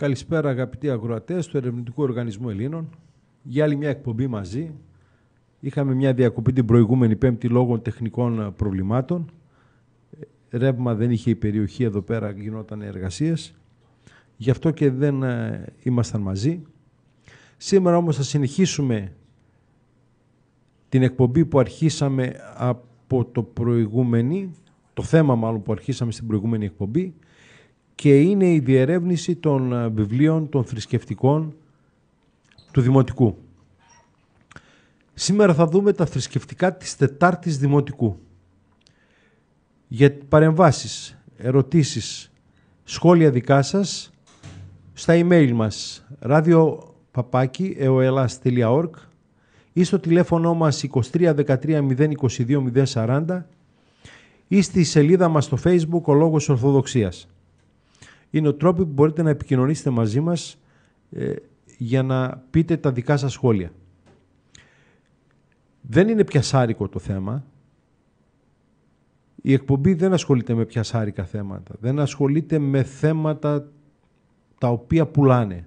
Καλησπέρα αγαπητοί ακροατές του Ερευνητικού Οργανισμού Ελλήνων. Για άλλη μια εκπομπή μαζί. Είχαμε μια διακοπή την προηγούμενη πέμπτη λόγω τεχνικών ε, προβλημάτων. Ε, ρεύμα δεν είχε η περιοχή εδώ πέρα, γινόταν εργασίες. Γι' αυτό και δεν ε, ήμασταν μαζί. Σήμερα όμως θα συνεχίσουμε την εκπομπή που αρχίσαμε από το προηγούμενη, το θέμα μάλλον που αρχίσαμε στην προηγούμενη εκπομπή, και είναι η διερεύνηση των ε, βιβλίων των θρησκευτικών του Δημοτικού. Σήμερα θα δούμε τα θρησκευτικά της Τετάρτης Δημοτικού. Για παρεμβάσεις, ερωτήσεις, σχόλια δικά σας, στα email μας radio.eoelas.org ή στο τηλέφωνο μας 2313 022 040 ή στη σελίδα μας στο facebook «Ο Λόγος Ορθοδοξίας» είναι ο τρόπος που μπορείτε να επικοινωνήσετε μαζί μας ε, για να πείτε τα δικά σας σχόλια. Δεν είναι πιασάρικο το θέμα. Η εκπομπή δεν ασχολείται με πιασάρικα θέματα. Δεν ασχολείται με θέματα τα οποία πουλάνε.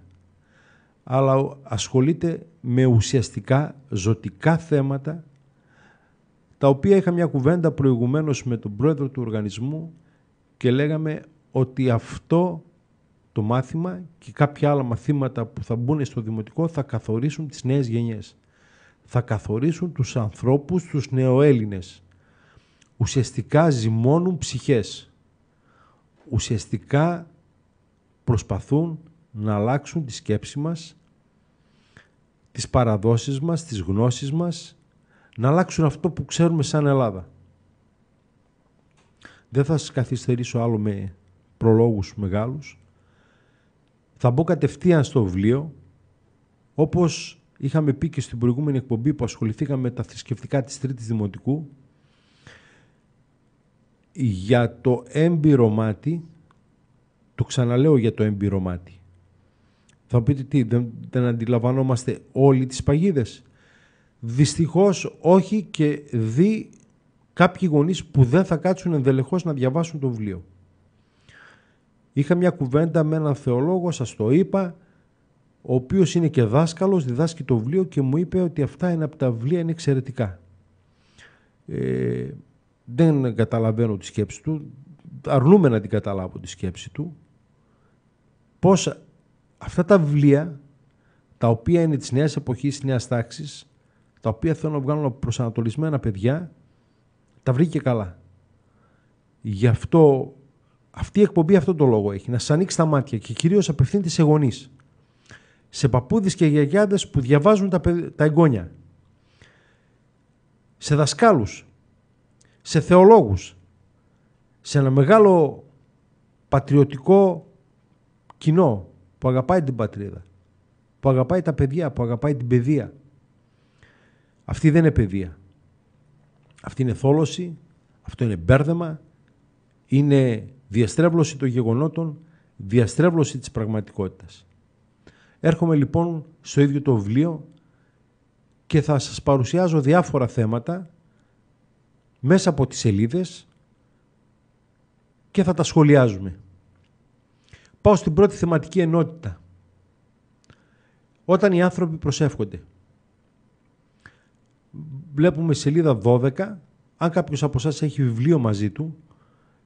Αλλά ασχολείται με ουσιαστικά ζωτικά θέματα τα οποία είχα μια κουβέντα προηγουμένως με τον πρόεδρο του οργανισμού και λέγαμε ότι αυτό το μάθημα και κάποια άλλα μαθήματα που θα μπουν στο δημοτικό θα καθορίσουν τις νέες γενιές. Θα καθορίσουν τους ανθρώπους, τους νεοέλληνες. Ουσιαστικά ζυμώνουν ψυχές. Ουσιαστικά προσπαθούν να αλλάξουν τη σκέψη μας, τις παραδόσεις μας, τις γνώσεις μας, να αλλάξουν αυτό που ξέρουμε σαν Ελλάδα. Δεν θα σας καθυστερήσω άλλο με προλόγους μεγάλους. Θα μπω κατευθείαν στο βιβλίο, όπως είχαμε πει και στην προηγούμενη εκπομπή που ασχοληθήκαμε με τα θρησκευτικά της Τρίτης Δημοτικού, για το έμπειρο μάτι, το ξαναλέω για το έμπειρο μάτι, θα πείτε τι, δεν, δεν αντιλαμβανόμαστε όλοι τις παγίδες. Δυστυχώς όχι και δει κάποιοι γονείς που δεν θα κάτσουν ενδελεχώς να διαβάσουν το βιβλίο. Είχα μια κουβέντα με έναν θεολόγο, σας το είπα, ο οποίος είναι και δάσκαλος, διδάσκει το βιβλίο και μου είπε ότι αυτά είναι από τα βιβλία, είναι εξαιρετικά. Ε, δεν καταλαβαίνω τη σκέψη του, αρνούμε να την καταλάβω τη σκέψη του, πώς αυτά τα βιβλία, τα οποία είναι της νέας εποχής, της νέας τάξης, τα οποία θέλω να βγάλουν προσανατολισμένα παιδιά, τα βρήκε καλά. Γι' αυτό αυτή η εκπομπή αυτό το λόγο έχει, να σα ανοίξει τα μάτια και κυρίως απευθύνεται σε γονείς. Σε παππούδες και γιαγιάδες που διαβάζουν τα, τα εγγόνια. Σε δασκάλους. Σε θεολόγους. Σε ένα μεγάλο πατριωτικό κοινό που αγαπάει την πατρίδα. Που αγαπάει τα παιδιά, που αγαπάει την παιδεία. Αυτή δεν είναι παιδεία. Αυτή είναι θόλωση, αυτό είναι μπέρδεμα, είναι διαστρέβλωση των γεγονότων, διαστρέβλωση της πραγματικότητας. Έρχομαι λοιπόν στο ίδιο το βιβλίο και θα σας παρουσιάζω διάφορα θέματα μέσα από τις σελίδες και θα τα σχολιάζουμε. Πάω στην πρώτη θεματική ενότητα. Όταν οι άνθρωποι προσεύχονται. Βλέπουμε σελίδα 12. Αν κάποιος από εσάς έχει βιβλίο μαζί του,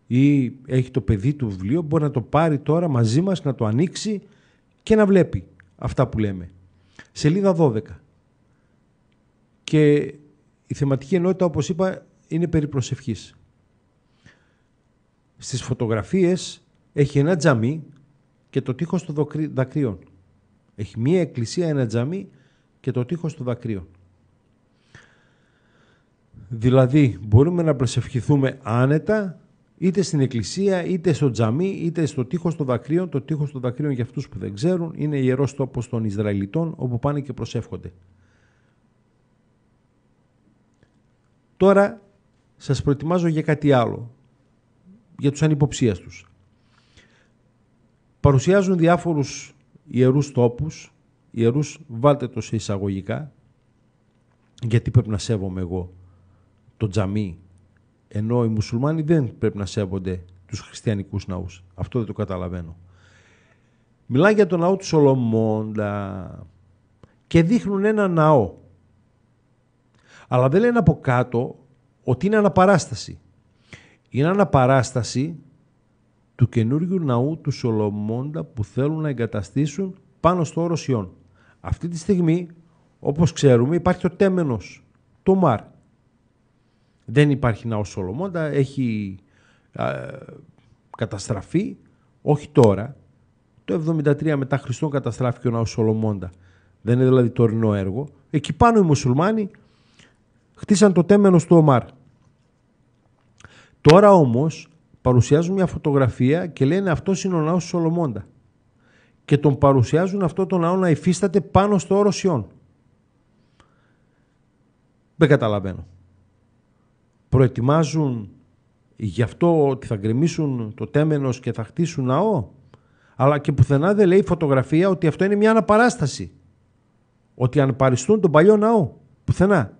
ή έχει το παιδί του βιβλίο, μπορεί να το πάρει τώρα μαζί μας, να το ανοίξει και να βλέπει αυτά που λέμε. Σελίδα 12. Και η θεματική ενότητα, όπως είπα, είναι περί προσευχής. Στις φωτογραφίες έχει ένα τζαμί και το τείχος του δακρύων. Έχει μία εκκλησία, ένα τζαμί και το τείχος του δακρύων. Δηλαδή, μπορούμε να προσευχηθούμε άνετα είτε στην εκκλησία, είτε στο τζαμί, είτε στο τείχος των δακρύων. Το τείχος των δακρύων για αυτούς που δεν ξέρουν είναι ιερός τόπος των Ισραηλιτών όπου πάνε και προσεύχονται. Τώρα σας προετοιμάζω για κάτι άλλο, για τους τους. Παρουσιάζουν διάφορους ιερούς τόπους, ιερούς βάλτε το σε εισαγωγικά, γιατί πρέπει να σέβομαι εγώ το τζαμί ενώ οι μουσουλμάνοι δεν πρέπει να σέβονται τους χριστιανικούς ναούς. Αυτό δεν το καταλαβαίνω. Μιλάει για τον ναό του Σολομώντα και δείχνουν ένα ναό. Αλλά δεν λένε από κάτω ότι είναι αναπαράσταση. Είναι αναπαράσταση του καινούργιου ναού του Σολομώντα που θέλουν να εγκαταστήσουν πάνω στο όρος Σιών. Αυτή τη στιγμή, όπως ξέρουμε, υπάρχει το τέμενος, το Μαρ. Δεν υπάρχει ναός Σολομώντα, έχει καταστραφεί, όχι τώρα. Το 73 μετά Χριστό καταστράφηκε ο ναός Σολομώντα. Δεν είναι δηλαδή τωρινό έργο. Εκεί πάνω οι μουσουλμάνοι χτίσαν το τέμενο του Ομάρ. Τώρα όμως παρουσιάζουν μια φωτογραφία και λένε αυτός είναι ο ναός Σολομώντα. Και τον παρουσιάζουν αυτό το ναό να υφίσταται πάνω στο όρος Σιών. Δεν καταλαβαίνω προετοιμάζουν γι' αυτό ότι θα γκρεμίσουν το τέμενος και θα χτίσουν ναό. Αλλά και πουθενά δεν λέει η φωτογραφία ότι αυτό είναι μια αναπαράσταση. Ότι αναπαριστούν τον παλιό ναό. Πουθενά.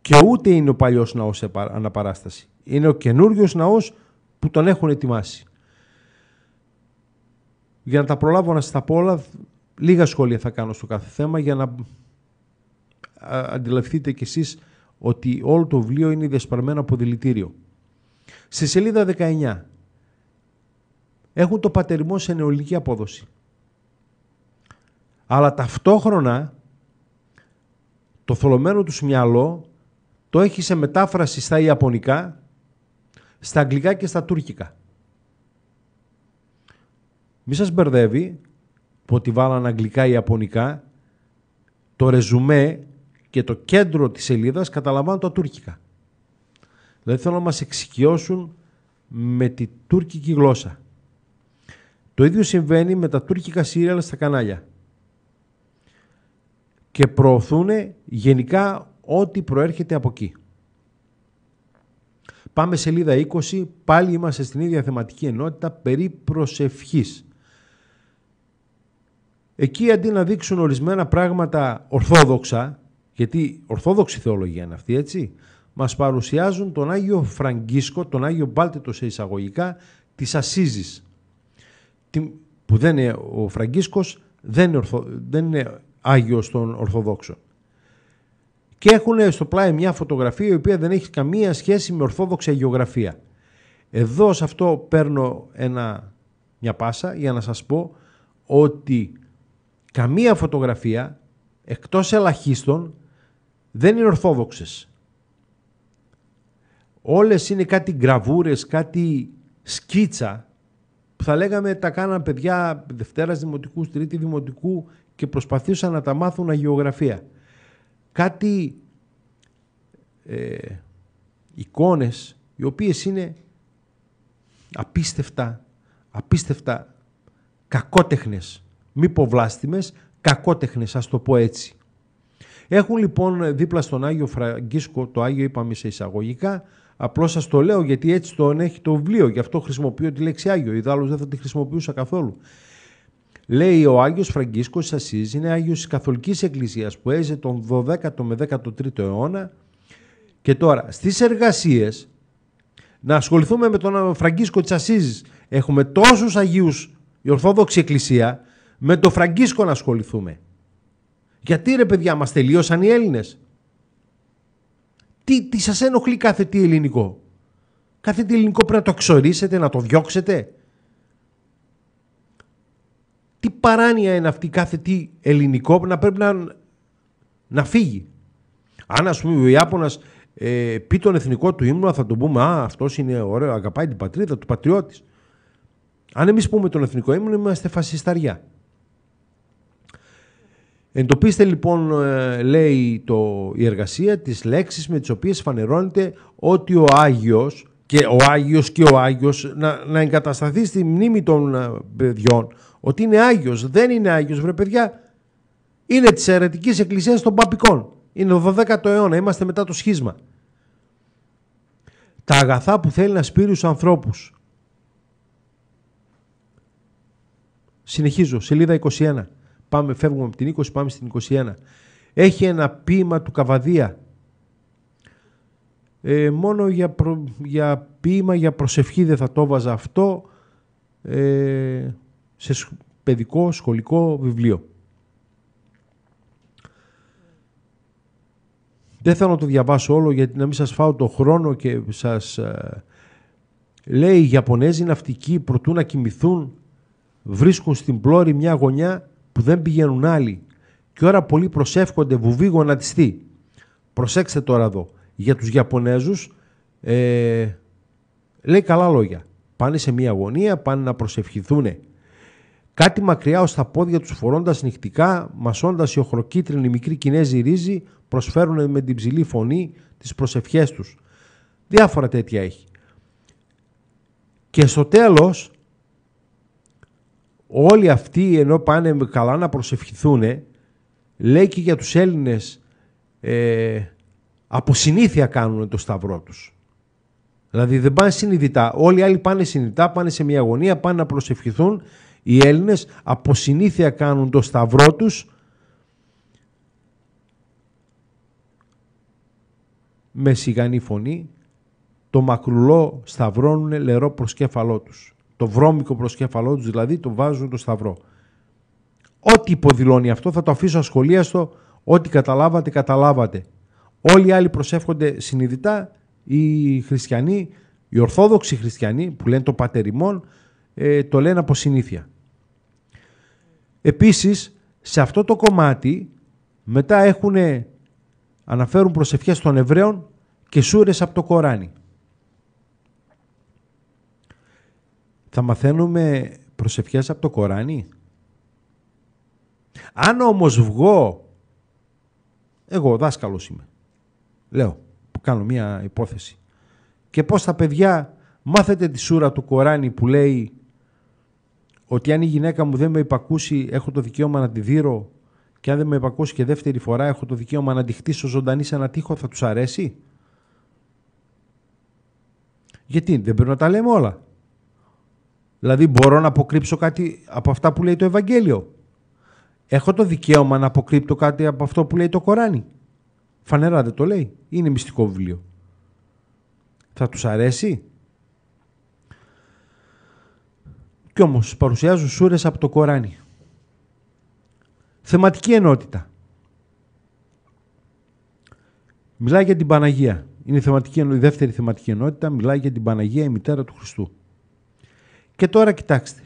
Και ούτε είναι ο παλιός ναός σε αναπαράσταση. Είναι ο καινούριος ναός που τον έχουν ετοιμάσει. Για να τα προλάβω να σας τα πω όλα, λίγα σχόλια θα κάνω στο κάθε θέμα για να αντιλαφθείτε κι εσείς ότι όλο το βιβλίο είναι διασπαρμένο από δηλητήριο. Στη σελίδα 19 έχουν το πατερμό σε νεολική απόδοση. Αλλά ταυτόχρονα το θολωμένο του μυαλό το έχει σε μετάφραση στα Ιαπωνικά, στα Αγγλικά και στα Τούρκικα. Μη σας μπερδεύει που ότι βάλαν Αγγλικά ή Ιαπωνικά, το ρεζουμέ και το κέντρο της σελίδας καταλαμβάνουν τα τουρκικά. Δηλαδή θέλουν να μας εξοικειώσουν με τη τουρκική γλώσσα. Το ίδιο συμβαίνει με τα τουρκικά σύριαλ στα κανάλια. Και προωθούν γενικά ό,τι προέρχεται από εκεί. Πάμε σελίδα 20, πάλι είμαστε στην ίδια θεματική ενότητα περί προσευχής. Εκεί αντί να δείξουν ορισμένα πράγματα ορθόδοξα, γιατί ορθόδοξη θεολογία είναι αυτή, έτσι, μας παρουσιάζουν τον Άγιο Φραγκίσκο, τον Άγιο Μπάλτιτο σε εισαγωγικά, της Ασίζης, που δεν είναι, ο Φραγκίσκος δεν είναι, ορθο, δεν είναι Άγιος των Ορθοδόξων. Και έχουν στο πλάι μια φωτογραφία η οποία δεν έχει καμία σχέση με ορθόδοξη αγιογραφία. Εδώ σε αυτό παίρνω ένα, μια πάσα για να σας πω ότι καμία φωτογραφία εκτός ελαχίστων δεν είναι ορθόδοξες. Όλες είναι κάτι γκραβούρες, κάτι σκίτσα που θα λέγαμε τα κάναν παιδιά Δευτέρας Δημοτικού, Τρίτη Δημοτικού και προσπαθούσαν να τα μάθουν αγιογραφία. Κάτι ε, εικόνες οι οποίες είναι απίστευτα, απίστευτα κακότεχνες, μη ποβλάστημες, κακότεχνες ας το πω έτσι. Έχουν λοιπόν δίπλα στον Άγιο Φραγκίσκο, το Άγιο είπαμε σε εισαγωγικά, απλώς σας το λέω γιατί έτσι τον έχει το βιβλίο, γι' αυτό χρησιμοποιώ τη λέξη Άγιο, ιδάλω δεν θα τη χρησιμοποιούσα καθόλου. Λέει ο Άγιος Φραγκίσκος Σασί είναι Άγιος της Καθολικής Εκκλησίας που έζησε τον 12ο με 13ο αιώνα. Και τώρα στις εργασίες να ασχοληθούμε με τον Φραγκίσκο της Ασίζη. Έχουμε τόσους Αγίους η Ορθόδοξη Εκκλησία, με τον Φραγκίσκο να ασχοληθούμε. Γιατί ρε παιδιά, μας τελείωσαν οι Έλληνες. Τι, τι σας ενοχλεί κάθε τι ελληνικό. Κάθε τι ελληνικό πρέπει να το ξορίσετε, να το διώξετε. Τι παράνοια είναι αυτή κάθε τι ελληνικό να πρέπει να, να φύγει. Αν ας πούμε ο Ιάπωνας ε, πει τον εθνικό του ύμνο θα τον πούμε «Α, αυτός είναι ωραίο, αγαπάει την πατρίδα του πατριώτης». Αν εμείς πούμε τον εθνικό ύμνο είμαστε φασισταριά. Εντοπίστε λοιπόν, ε, λέει το, η εργασία, τις λέξεις με τις οποίες φανερώνεται ότι ο Άγιος και ο Άγιος και ο Άγιος να, να εγκατασταθεί στη μνήμη των ε, παιδιών ότι είναι Άγιος, δεν είναι Άγιος βρε παιδιά είναι της αιρετικής εκκλησίας των παπικών είναι ο 12ο αιώνα, είμαστε μετά το σχίσμα τα αγαθά που θέλει να σπείρει στους ανθρώπους συνεχίζω, σελίδα 21 Πάμε, φεύγουμε από την 20, πάμε στην 21. Έχει ένα ποίημα του Καβαδία. Ε, μόνο για, προ, για ποίημα, για προσευχή δεν θα το βάζα αυτό ε, σε παιδικό, σχολικό βιβλίο. Δεν θέλω να το διαβάσω όλο γιατί να μην σας φάω το χρόνο και σας ε, λέει οι Ιαπωνέζοι ναυτικοί προτού να κοιμηθούν βρίσκουν στην πλώρη μια γωνιά που δεν πηγαίνουν άλλοι και ώρα πολύ προσεύχονται βουβή γονατιστή. Προσέξτε τώρα εδώ. Για τους Ιαπωνέζους ε, λέει καλά λόγια. Πάνε σε μια γωνία, πάνε να προσευχηθούν. Κάτι μακριά ως τα πόδια τους φορώντας νυχτικά, μασώντας η οχροκίτρινη μικρή Κινέζη ρύζη, προσφέρουν με την ψηλή φωνή τις προσευχές τους. Διάφορα τέτοια έχει. Και στο τέλος όλοι αυτοί ενώ πάνε καλά να προσευχηθούν λέει και για τους Έλληνες ε, από συνήθεια κάνουν το σταυρό τους. Δηλαδή δεν πάνε συνειδητά. Όλοι οι άλλοι πάνε συνειδητά, πάνε σε μια γωνία, πάνε να προσευχηθούν. Οι Έλληνες από συνήθεια κάνουν το σταυρό τους με σιγανή φωνή, το μακρουλό σταυρώνουν λερό προς κέφαλό τους το βρώμικο προσκεφαλό τους, δηλαδή το βάζουν το σταυρό. Ό,τι υποδηλώνει αυτό θα το αφήσω ασχολίαστο, ό,τι καταλάβατε, καταλάβατε. Όλοι οι άλλοι προσεύχονται συνειδητά, οι χριστιανοί, οι ορθόδοξοι χριστιανοί που λένε το πατερημόν, ε, το λένε από συνήθεια. Επίσης, σε αυτό το κομμάτι μετά έχουν αναφέρουν προσευχές των Εβραίων και σούρες από το Κοράνι. θα μαθαίνουμε προσευχές από το Κοράνι. Αν όμως βγω, εγώ δάσκαλος είμαι, λέω, που κάνω μία υπόθεση, και πώς τα παιδιά μάθετε τη σούρα του Κοράνι που λέει ότι αν η γυναίκα μου δεν με υπακούσει έχω το δικαίωμα να τη δείρω και αν δεν με υπακούσει και δεύτερη φορά έχω το δικαίωμα να τη χτίσω ζωντανή σε ένα τείχο θα τους αρέσει. Γιατί δεν πρέπει να τα λέμε όλα. Δηλαδή μπορώ να αποκρύψω κάτι από αυτά που λέει το Ευαγγέλιο. Έχω το δικαίωμα να αποκρύπτω κάτι από αυτό που λέει το Κοράνι. Φανερά δεν το λέει. Είναι μυστικό βιβλίο. Θα τους αρέσει. Κι όμως παρουσιάζουν σούρες από το Κοράνι. Θεματική ενότητα. Μιλάει για την Παναγία. Είναι θεματική, η δεύτερη θεματική ενότητα. Μιλάει για την Παναγία, η μητέρα του Χριστού. Και τώρα κοιτάξτε.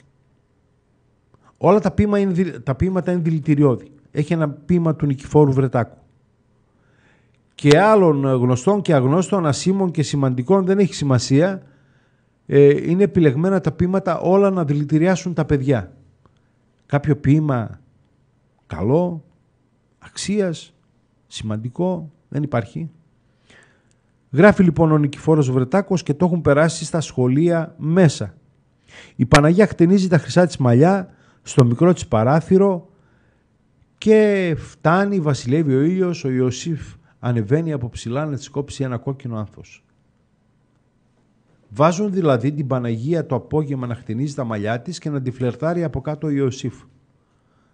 Όλα τα, πείμα είναι, τα πείματα είναι δηλητηριώδη. Έχει ένα πείμα του Νικηφόρου Βρετάκου. Και άλλων γνωστών και αγνώστων, ασήμων και σημαντικών δεν έχει σημασία. Ε, είναι επιλεγμένα τα πείματα όλα να δηλητηριάσουν τα παιδιά. Κάποιο πείμα καλό, αξίας, σημαντικό, δεν υπάρχει. Γράφει λοιπόν ο Νικηφόρος Βρετάκος και το έχουν περάσει στα σχολεία μέσα. Η Παναγία χτενίζει τα χρυσά της μαλλιά στο μικρό της παράθυρο και φτάνει, βασιλεύει ο ήλιος, ο Ιωσήφ ανεβαίνει από ψηλά να της κόψει ένα κόκκινο άνθος. Βάζουν δηλαδή την Παναγία το απόγευμα να χτενίζει τα μαλλιά της και να τη φλερτάρει από κάτω ο Ιωσήφ,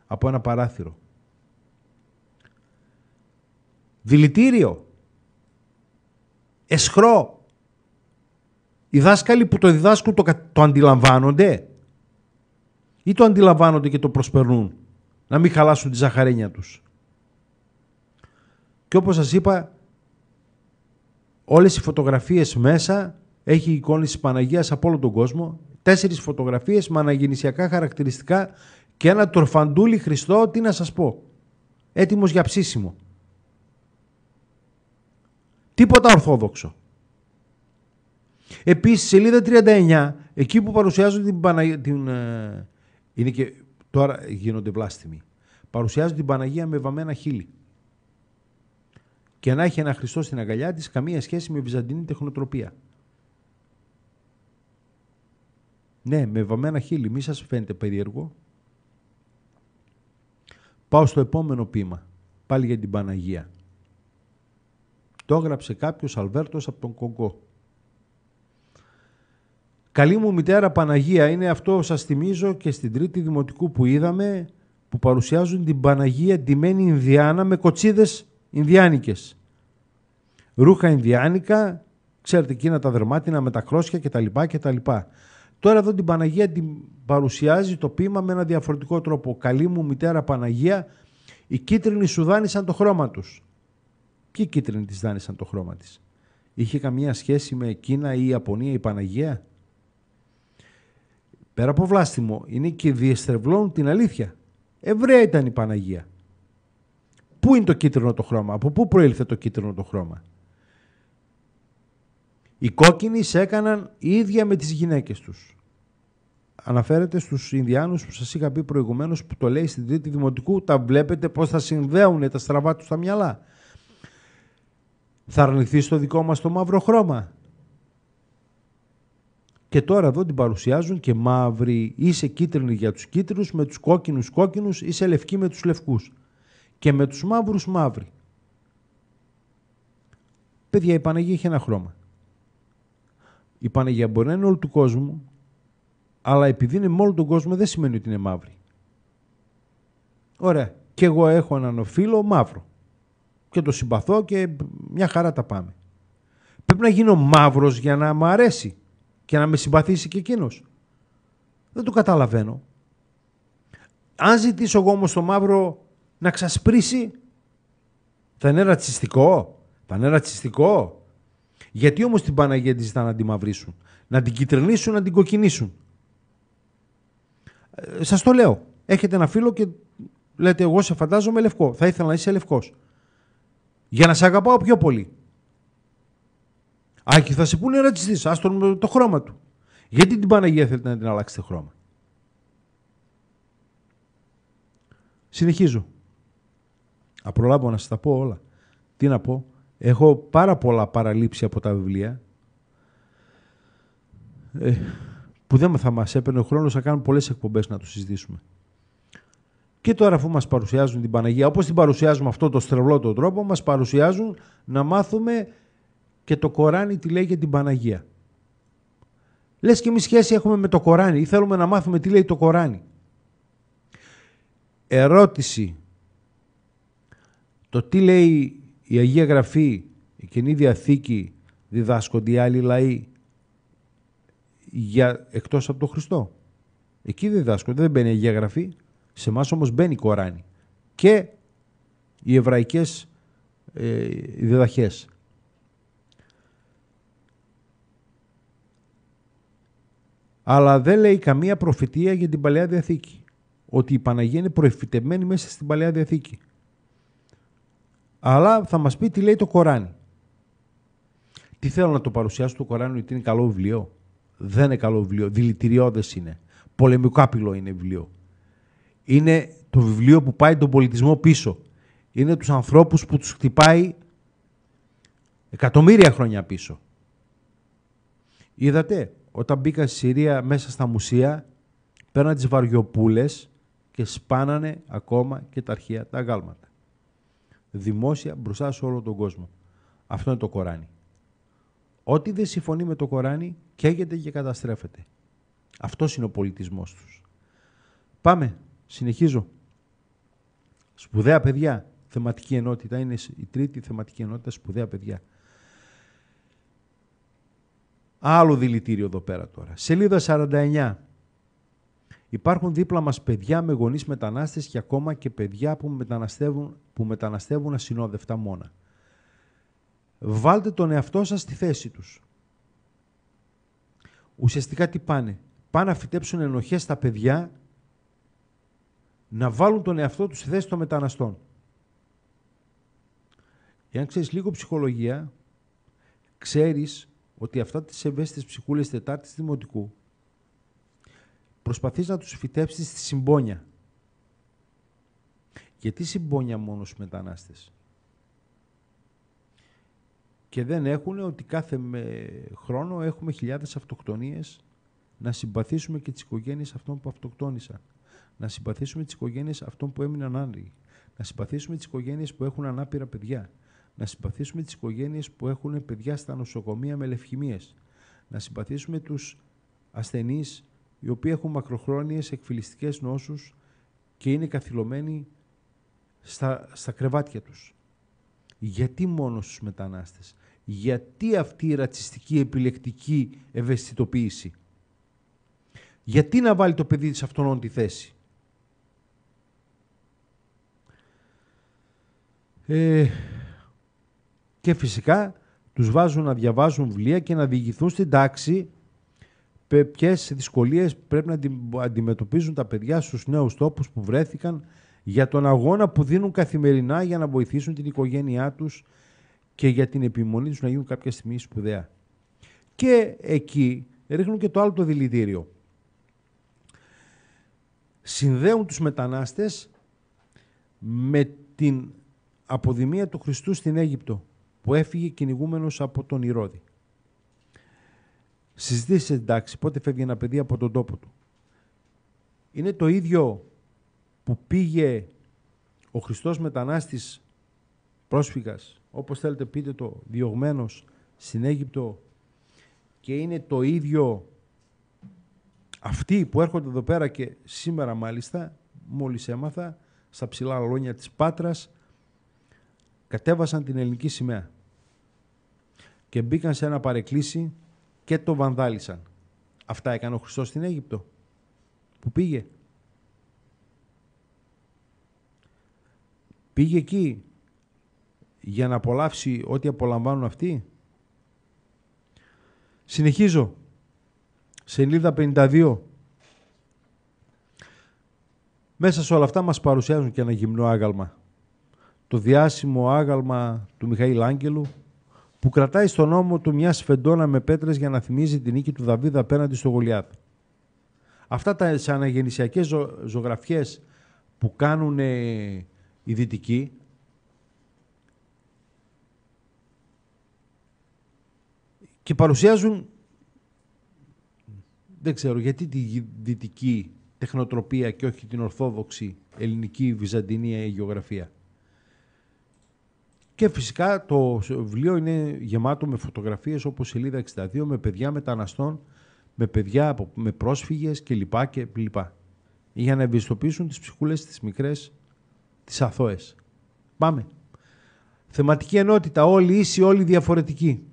από ένα παράθυρο. Δηλητήριο. Εσχρό. Οι δάσκαλοι που το διδάσκουν το, το αντιλαμβάνονται ή το αντιλαμβάνονται και το προσπερνούν να μην χαλάσουν τη ζαχαρένια τους. Και όπως σας είπα, όλες οι φωτογραφίες μέσα έχει εικόνες της Παναγίας από όλο τον κόσμο. Τέσσερις φωτογραφίες με αναγεννησιακά χαρακτηριστικά και ένα τορφαντούλι Χριστό, τι να σας πω. Έτοιμος για ψήσιμο. Τίποτα ορθόδοξο. Επίσης, σελίδα 39, εκεί που παρουσιάζουν την Παναγία. Την, ε, είναι και, τώρα γίνονται βλάστημοι. Παρουσιάζουν την Παναγία με βαμμένα χείλη. Και να έχει ένα Χριστό στην αγκαλιά της, καμία σχέση με βυζαντινή τεχνοτροπία. Ναι, με βαμμένα χείλη. Μη σας φαίνεται περίεργο. Πάω στο επόμενο πείμα. Πάλι για την Παναγία. Το έγραψε κάποιος Αλβέρτος από τον Κογκό. Καλή μου μητέρα Παναγία είναι αυτό, σας θυμίζω και στην τρίτη δημοτικού που είδαμε, που παρουσιάζουν την Παναγία ντυμένη Ινδιάνα με κοτσίδες Ινδιάνικες. Ρούχα Ινδιάνικα, ξέρετε εκείνα τα δερμάτινα με τα κρόσια κτλ. Τώρα εδώ την Παναγία την παρουσιάζει το πείμα με ένα διαφορετικό τρόπο. Καλή μου μητέρα Παναγία, οι κίτρινοι σου δάνεισαν το χρώμα τους. Ποιοι κίτρινοι της δάνεισαν το χρώμα της. Είχε καμία σχέση με Κίνα ή Ιαπωνία η Παναγία πέρα από βλάστημο, είναι και διεστρεβλώνουν την αλήθεια. Εβραία ήταν η Παναγία. Πού είναι το κίτρινο το χρώμα, από πού προήλθε το κίτρινο το χρώμα. Οι κόκκινοι σε έκαναν ίδια με τις γυναίκες τους. Αναφέρεται στους Ινδιάνους που σας είχα πει προηγουμένως που το λέει στην τρίτη δημοτικού, τα βλέπετε πώς θα συνδέουν τα στραβά τους στα μυαλά. Θα αρνηθείς το δικό μας το μαύρο χρώμα. Και τώρα εδώ την παρουσιάζουν και μαύρη, είσαι κίτρινη για τους κίτρινους, με τους κόκκινους κόκκινους, είσαι λευκή με τους λευκούς. Και με τους μαύρους μαύρη. Παιδιά, η Παναγία έχει ένα χρώμα. Η Παναγία μπορεί να είναι όλου του κόσμου, αλλά επειδή είναι με όλο τον κόσμο δεν σημαίνει ότι είναι μαύρη. Ωραία. Και εγώ έχω έναν φίλο μαύρο. Και το συμπαθώ και μια χαρά τα πάμε. Πρέπει να γίνω μαύρος για να μ' αρέσει και να με συμπαθήσει και εκείνος. Δεν το καταλαβαίνω. Αν ζητήσω εγώ όμως το μαύρο να ξασπρίσει, θα είναι ρατσιστικό. Θα είναι ρατσιστικό. Γιατί όμως την Παναγία τη ζητά να την μαυρίσουν, να την κυτρινίσουν, να την κοκκινήσουν. Ε, σας το λέω. Έχετε ένα φίλο και λέτε εγώ σε φαντάζομαι λευκό. Θα ήθελα να είσαι λευκός. Για να σε αγαπάω πιο πολύ. Άκη, θα σε πούνε ρατσιστή. Άστον με το χρώμα του. Γιατί την Παναγία θέλετε να την αλλάξετε χρώμα. Συνεχίζω. Απρολάβω να σας τα πω όλα. Τι να πω. Έχω πάρα πολλά παραλήψει από τα βιβλία ε, που δεν θα μας έπαιρνε ο χρόνος να κάνουμε πολλές εκπομπές να το συζητήσουμε. Και τώρα αφού μας παρουσιάζουν την Παναγία, όπως την παρουσιάζουμε αυτό το στρεβλό τον τρόπο, μας παρουσιάζουν να μάθουμε και το Κοράνι τι λέει για την Παναγία. Λες και εμείς σχέση έχουμε με το Κοράνι ή θέλουμε να μάθουμε τι λέει το Κοράνι. Ερώτηση. Το τι λέει η Αγία Γραφή, η Καινή Διαθήκη, διδάσκονται οι άλλοι λαοί για, εκτός από τον Χριστό. Εκεί διδάσκονται, δεν μπαίνει η Αγία Γραφή. Σε εμάς όμως μπαίνει η Κοράνι και οι εβραϊκές ε, διδαχές. αλλά δεν λέει καμία προφητεία για την Παλαιά Διαθήκη. Ότι η Παναγία είναι προεφητευμένη μέσα στην Παλαιά Διαθήκη. Αλλά θα μας πει τι λέει το Κοράνι. Τι θέλω να το παρουσιάσω το Κοράνι ότι είναι καλό βιβλίο. Δεν είναι καλό βιβλίο. Δηλητηριώδες είναι. Πολεμικό άπειλο είναι βιβλίο. Είναι το βιβλίο που πάει τον πολιτισμό πίσω. Είναι τους ανθρώπους που τους χτυπάει εκατομμύρια χρόνια πίσω. Είδατε, όταν μπήκα στη Συρία μέσα στα μουσεία, πέραν τις βαριοπούλες και σπάνανε ακόμα και τα αρχεία τα αγάλματα. Δημόσια μπροστά σε όλο τον κόσμο. Αυτό είναι το Κοράνι. Ό,τι δεν συμφωνεί με το Κοράνι καίγεται και καταστρέφεται. Αυτός είναι ο πολιτισμός τους. Πάμε, συνεχίζω. Σπουδαία παιδιά. Θεματική ενότητα είναι η τρίτη θεματική ενότητα. Σπουδαία παιδιά. Άλλο δηλητήριο εδώ πέρα τώρα. Σελίδα 49. Υπάρχουν δίπλα μας παιδιά με γονείς μετανάστες και ακόμα και παιδιά που μεταναστεύουν, που μεταναστεύουν ασυνόδευτα μόνα. Βάλτε τον εαυτό σας στη θέση τους. Ουσιαστικά τι πάνε. Πάνε να φυτέψουν ενοχές στα παιδιά να βάλουν τον εαυτό τους στη θέση των μεταναστών. Εάν ξέρεις λίγο ψυχολογία, ξέρεις ότι αυτά τις ευαίσθητες ψυχούλες Τετάρτης Δημοτικού προσπαθείς να τους φυτέψεις στη συμπόνια. Γιατί συμπόνια μόνο στους μετανάστες. Και δεν έχουν ότι κάθε χρόνο έχουμε χιλιάδες αυτοκτονίες να συμπαθήσουμε και τις οικογένειες αυτών που αυτοκτόνησαν. Να συμπαθήσουμε τις οικογένειες αυτών που έμειναν άνεργοι. Να συμπαθήσουμε τις οικογένειες που έχουν ανάπηρα παιδιά να συμπαθήσουμε τις οικογένειες που έχουν παιδιά στα νοσοκομεία με λευχημίες, να συμπαθήσουμε τους ασθενείς οι οποίοι έχουν μακροχρόνιες εκφυλιστικές νόσους και είναι καθυλωμένοι στα, στα κρεβάτια τους. Γιατί μόνο στους μετανάστες, γιατί αυτή η ρατσιστική επιλεκτική ευαισθητοποίηση. Γιατί να βάλει το παιδί της αυτόν τη θέση. Ε, και φυσικά τους βάζουν να διαβάζουν βιβλία και να διηγηθούν στην τάξη ποιες δυσκολίες πρέπει να αντιμετωπίζουν τα παιδιά στους νέους τόπους που βρέθηκαν για τον αγώνα που δίνουν καθημερινά για να βοηθήσουν την οικογένειά τους και για την επιμονή τους να γίνουν κάποια στιγμή σπουδαία. Και εκεί ρίχνουν και το άλλο το δηλητήριο. Συνδέουν τους μετανάστες με την αποδημία του Χριστού στην Αίγυπτο που έφυγε κυνηγούμενος από τον Ηρώδη. Συζητήσεις εντάξει, πότε φεύγει ένα παιδί από τον τόπο του. Είναι το ίδιο που πήγε ο Χριστός μετανάστης πρόσφυγας, όπως θέλετε πείτε το, διωγμένος στην Αίγυπτο και είναι το ίδιο αυτοί που έρχονται εδώ πέρα και σήμερα μάλιστα, μόλις έμαθα, στα ψηλά λόγια της Πάτρας, κατέβασαν την ελληνική σημαία και μπήκαν σε ένα παρεκκλήσι και το βανδάλισαν. Αυτά έκανε ο Χριστός στην Αίγυπτο που πήγε. Πήγε εκεί για να απολαύσει ό,τι απολαμβάνουν αυτοί. Συνεχίζω. Σελίδα 52. Μέσα σε όλα αυτά μας παρουσιάζουν και ένα γυμνό άγαλμα το διάσημο άγαλμα του Μιχαήλ Άγγελου, που κρατάει στον ώμο του μια σφεντόνα με πέτρες για να θυμίζει την νίκη του Δαβίδ απέναντι στο Γολιάθ. Αυτά τα αναγεννησιακές ζω, ζωγραφιές που κάνουν οι δυτικοί, και παρουσιάζουν δεν ξέρω γιατί τη δυτική τεχνοτροπία και όχι την ορθόδοξη ελληνική βυζαντινή γεωγραφία. Και φυσικά το βιβλίο είναι γεμάτο με φωτογραφίες όπως σελίδα 62 με παιδιά μεταναστών, με παιδιά με πρόσφυγες και κλπ. Για να ευαισθητοποιήσουν τις ψυχούλες, τις μικρές, τις αθώες. Πάμε. Θεματική ενότητα, όλοι ίσοι, όλοι διαφορετικοί.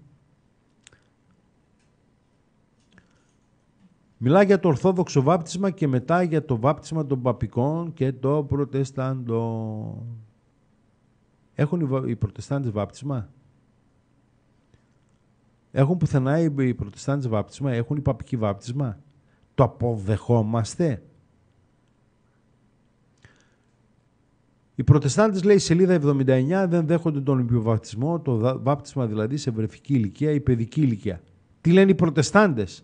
Μιλά για το ορθόδοξο βάπτισμα και μετά για το βάπτισμα των παπικών και των προτεστάντων. Έχουν οι Προτεστάντες βάπτισμα. Έχουν πουθενά οι Προτεστάντες βάπτισμα. Έχουν οι παπικοί βάπτισμα. Το αποδεχόμαστε. Οι Προτεστάντες λέει σελίδα 79 δεν δέχονται τον βαπτισμό το βάπτισμα δηλαδή σε βρεφική ηλικία ή παιδική ηλικία. Τι λένε οι Προτεστάντες.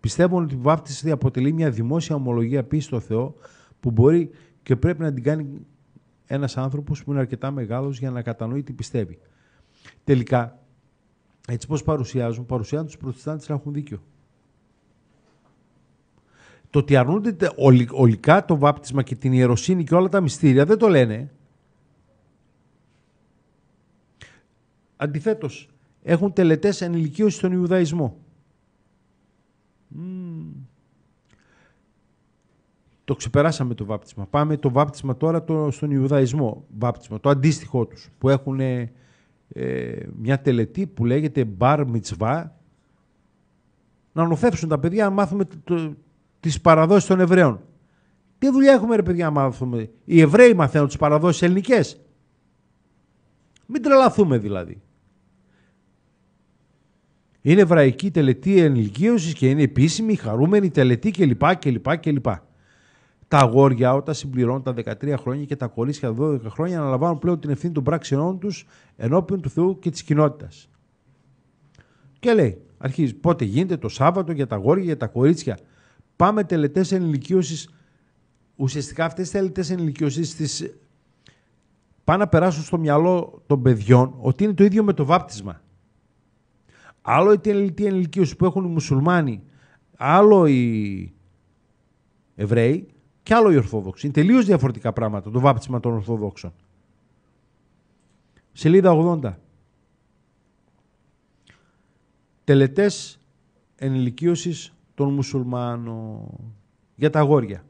Πιστεύουν ότι η βάπτιση αποτελεί μια δημόσια ομολογία πίστη στο Θεό που μπορεί και πρέπει να την κάνει ένας άνθρωπος που είναι αρκετά μεγάλος για να κατανοεί τι πιστεύει. Τελικά, έτσι πώ παρουσιάζουν, παρουσιάζουν τους Προτεστάντες να έχουν δίκιο. Το ότι αρνούνται ολικά το βάπτισμα και την ιεροσύνη και όλα τα μυστήρια δεν το λένε. Αντιθέτως, έχουν τελετές ενηλικίωση στον Ιουδαϊσμό. Το ξεπεράσαμε το βάπτισμα. Πάμε το βάπτισμα τώρα το, στον Ιουδαϊσμό. Βάπτισμα, το αντίστοιχό τους, που έχουν ε, ε, μια τελετή που λέγεται Bar Mitzvah, να νοθεύσουν τα παιδιά να μάθουμε τι τις παραδόσεις των Εβραίων. Τι δουλειά έχουμε ρε παιδιά να μάθουμε. Οι Εβραίοι μαθαίνουν τις παραδόσεις ελληνικές. Μην τρελαθούμε δηλαδή. Είναι εβραϊκή τελετή ενηλικίωσης και είναι επίσημη, χαρούμενη τελετή κλπ. κλπ, κλπ. Τα αγόρια όταν συμπληρώνουν τα 13 χρόνια και τα κορίτσια 12 χρόνια αναλαμβάνουν πλέον την ευθύνη των πράξεών τους ενώπιον του Θεού και της κοινότητας. Και λέει, αρχίζει πότε γίνεται το Σάββατο για τα αγόρια, για τα κορίτσια. Πάμε τελετές ενηλικίωσης. Ουσιαστικά αυτές τι τελετές ενηλικίωσης τις πάνε να περάσουν στο μυαλό των παιδιών ότι είναι το ίδιο με το βάπτισμα. Άλλο η τελετή ενηλικίωση που έχουν οι μουσουλμάνοι, άλλο οι Εβραίοι κι άλλο οι Ορθόδοξοι. Είναι τελείως διαφορετικά πράγματα το βάπτισμα των Ορθόδοξων. Σελίδα 80. Τελετές ενηλικίωσης των μουσουλμάνων για τα αγόρια.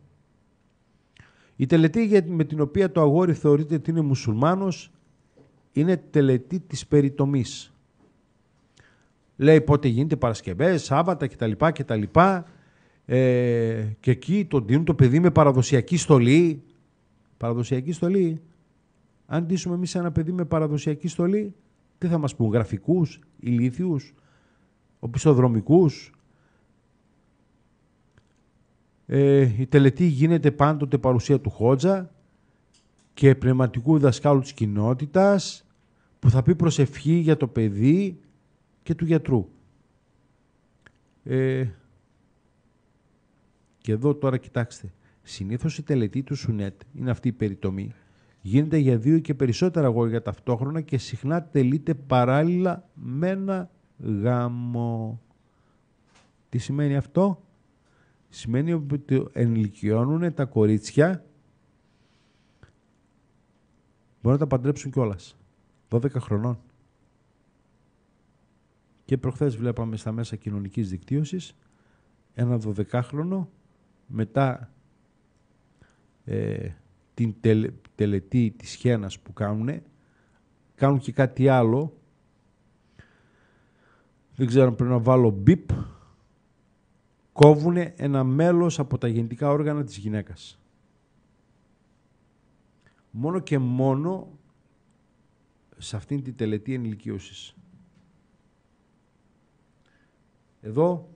Η τελετή με την οποία το αγόρι θεωρείται ότι είναι μουσουλμάνος είναι τελετή της περιτομής. Λέει πότε γίνεται Παρασκευές, Σάββατα κτλ. κτλ ε, και εκεί τον δίνουν το παιδί με παραδοσιακή στολή. Παραδοσιακή στολή. Αν ντύσουμε εμείς ένα παιδί με παραδοσιακή στολή, τι θα μας πούν, γραφικούς, ηλίθιους, οπισθοδρομικούς. Ε, η τελετή γίνεται πάντοτε παρουσία του Χότζα και πνευματικού δασκάλου της κοινότητας που θα πει προσευχή για το παιδί και του γιατρού. Ε, και εδώ τώρα κοιτάξτε. Συνήθως η τελετή του Σουνέτ είναι αυτή η περιτομή. Γίνεται για δύο και περισσότερα γόρια ταυτόχρονα και συχνά τελείται παράλληλα με ένα γάμο. Τι σημαίνει αυτό? Σημαίνει ότι ενηλικιώνουν τα κορίτσια Μπορεί να τα παντρέψουν κιόλας. 12 χρονών. Και προχθές βλέπαμε στα μέσα κοινωνικής δικτύωσης ένα 12χρονο μετά ε, την τελετή της χένας που κάνουν, κάνουν και κάτι άλλο. Δεν ξέρω αν πρέπει να βάλω μπιπ. Κόβουν ένα μέλος από τα γεννητικά όργανα της γυναίκας. Μόνο και μόνο σε αυτήν την τελετή ενηλικίωσης. Εδώ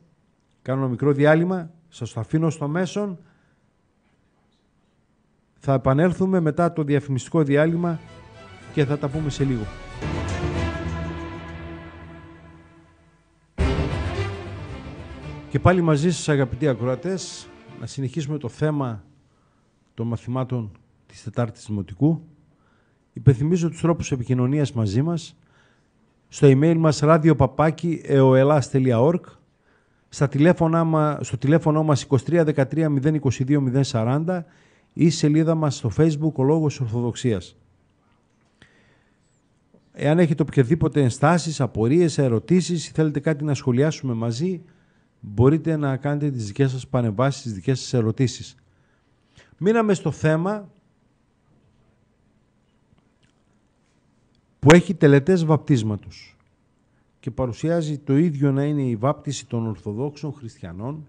κάνω ένα μικρό διάλειμμα σας το αφήνω στο μέσον. Θα επανέλθουμε μετά το διαφημιστικό διάλειμμα και θα τα πούμε σε λίγο. Και πάλι μαζί σας αγαπητοί ακροατές, να συνεχίσουμε το θέμα των μαθημάτων της Τετάρτης Δημοτικού. Υπενθυμίζω τους τρόπους επικοινωνίας μαζί μας στο email μας radiopapaki.eolas.org στα τηλέφωνα, στο τηλέφωνο μας 2313 022 040 ή σελίδα μας στο facebook ο Λόγος Ορθοδοξίας. Εάν έχετε οποιαδήποτε ενστάσεις, απορίες, ερωτήσεις ή θέλετε κάτι να σχολιάσουμε μαζί, μπορείτε να κάνετε τις δικές σας πανεμβάσεις, τις δικές σας ερωτήσεις. Μείναμε στο θέμα που έχει τελετές βαπτίσματος και παρουσιάζει το ίδιο να είναι η βάπτιση των Ορθοδόξων Χριστιανών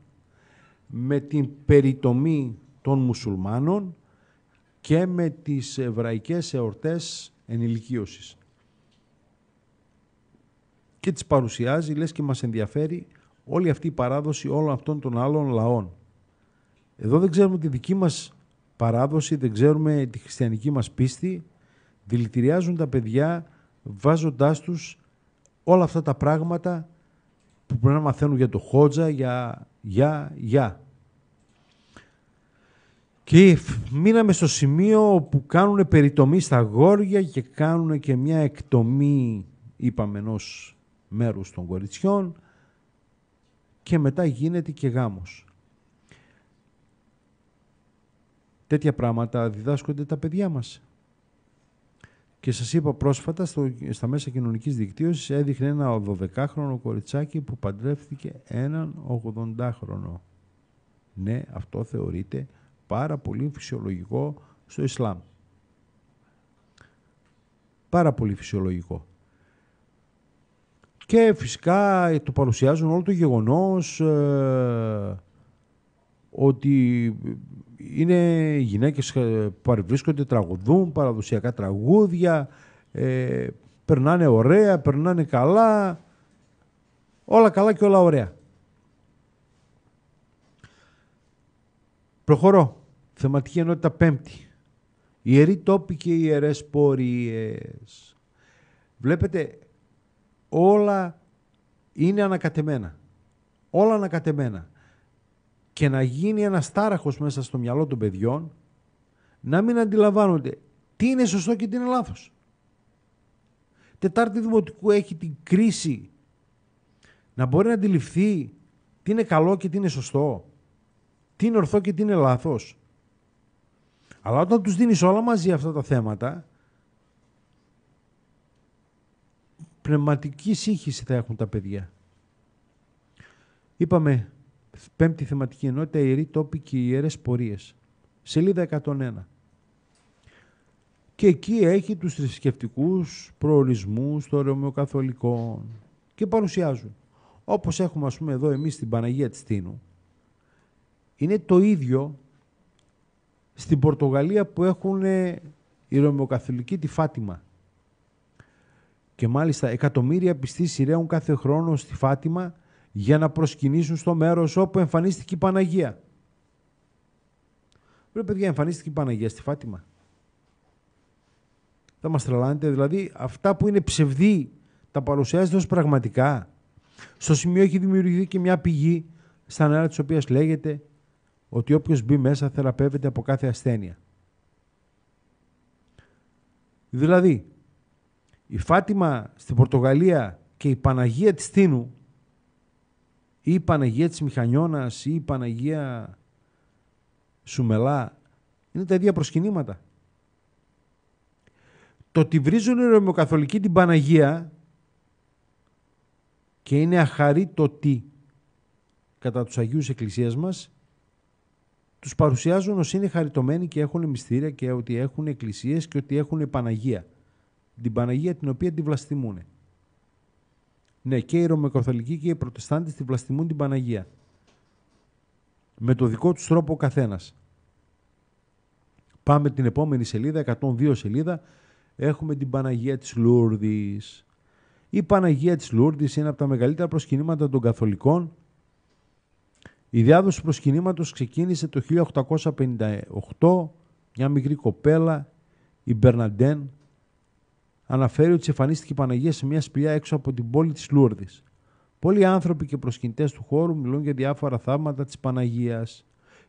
με την περιτομή των Μουσουλμάνων και με τις εβραϊκές εορτές ενηλικίωσης. Και τις παρουσιάζει, λες και μας ενδιαφέρει, όλη αυτή η παράδοση όλων αυτών των άλλων λαών. Εδώ δεν ξέρουμε τη δική μας παράδοση, δεν ξέρουμε τη χριστιανική μας πίστη. Δηλητηριάζουν τα παιδιά βάζοντάς τους όλα αυτά τα πράγματα που πρέπει να μαθαίνουν για το Χότζα, για, για, για. Και μείναμε στο σημείο που κάνουν περιτομή στα γόρια και κάνουν και μια εκτομή, είπαμε, ενός μέρους των κοριτσιών και μετά γίνεται και γάμος. Τέτοια πράγματα διδάσκονται τα παιδιά μας. Και σας είπα πρόσφατα στο, στα μέσα κοινωνικής δικτύωσης έδειχνε ένα 12χρονο κοριτσάκι που παντρεύτηκε έναν 80χρονο. Ναι, αυτό θεωρείται πάρα πολύ φυσιολογικό στο Ισλάμ. Πάρα πολύ φυσιολογικό. Και φυσικά ε, το παρουσιάζουν όλο το γεγονός ε, ότι είναι γυναίκες που ε, παρευρίσκονται, τραγουδούν παραδοσιακά τραγούδια, ε, περνάνε ωραία, περνάνε καλά, όλα καλά και όλα ωραία. Προχωρώ. Θεματική ενότητα πέμπτη. Ιεροί τόποι και ιερές πορείες. Βλέπετε, όλα είναι ανακατεμένα. Όλα ανακατεμένα και να γίνει ένας τάραχος μέσα στο μυαλό των παιδιών να μην αντιλαμβάνονται τι είναι σωστό και τι είναι λάθος. Τετάρτη Δημοτικού έχει την κρίση να μπορεί να αντιληφθεί τι είναι καλό και τι είναι σωστό, τι είναι ορθό και τι είναι λάθος. Αλλά όταν τους δίνεις όλα μαζί αυτά τα θέματα, πνευματική σύγχυση θα έχουν τα παιδιά. Είπαμε Πέμπτη θεματική ενότητα, ιεροί τόποι και ιερές πορείες. Σελίδα 101. Και εκεί έχει τους θρησκευτικούς προορισμούς των Ρωμαιοκαθολικών και παρουσιάζουν. Όπως έχουμε ας πούμε εδώ εμείς στην Παναγία της Τίνου. Είναι το ίδιο στην Πορτογαλία που έχουν ε, οι Ρωμαιοκαθολικοί τη Φάτιμα. Και μάλιστα εκατομμύρια πιστοί σειραίουν κάθε χρόνο στη Φάτιμα για να προσκυνήσουν στο μέρος όπου εμφανίστηκε η Παναγία. Ρε παιδιά, εμφανίστηκε η Παναγία στη Φάτιμα. Θα μας τρελάνετε, δηλαδή αυτά που είναι ψευδή τα παρουσιάζεται ως πραγματικά. Στο σημείο έχει δημιουργηθεί και μια πηγή στα νερά της οποίας λέγεται ότι όποιος μπει μέσα θεραπεύεται από κάθε ασθένεια. Δηλαδή, η Φάτιμα στην Πορτογαλία και η Παναγία της Τίνου ή η Παναγία της Μηχανιώνας ή η Παναγία Σουμελά. Είναι τα ίδια προσκυνήματα. Το ότι βρίζουν οι Ρωμαιοκαθολικοί την Παναγία και είναι αχαρή το τι κατά τους Αγίους Εκκλησίας μας τους παρουσιάζουν ως είναι χαριτωμένοι και έχουν μυστήρια και ότι έχουν εκκλησίες και ότι έχουν Παναγία. Την Παναγία την οποία την ναι, και οι Ρωμαιοκαθολικοί και οι Προτεστάντες την πλαστιμούν την Παναγία. Με το δικό τους τρόπο ο καθένας. Πάμε την επόμενη σελίδα, 102 σελίδα, έχουμε την Παναγία της Λούρδης. Η Παναγία της Λούρδης είναι από τα μεγαλύτερα προσκυνήματα των καθολικών. Η διάδοση προσκυνήματος ξεκίνησε το 1858, μια μικρή κοπέλα, η Μπερναντέν, αναφέρει ότι εμφανίστηκε η Παναγία σε μια σπηλιά έξω από την πόλη της Λούρδης. Πολλοί άνθρωποι και προσκυνητές του χώρου μιλούν για διάφορα θαύματα της Παναγίας.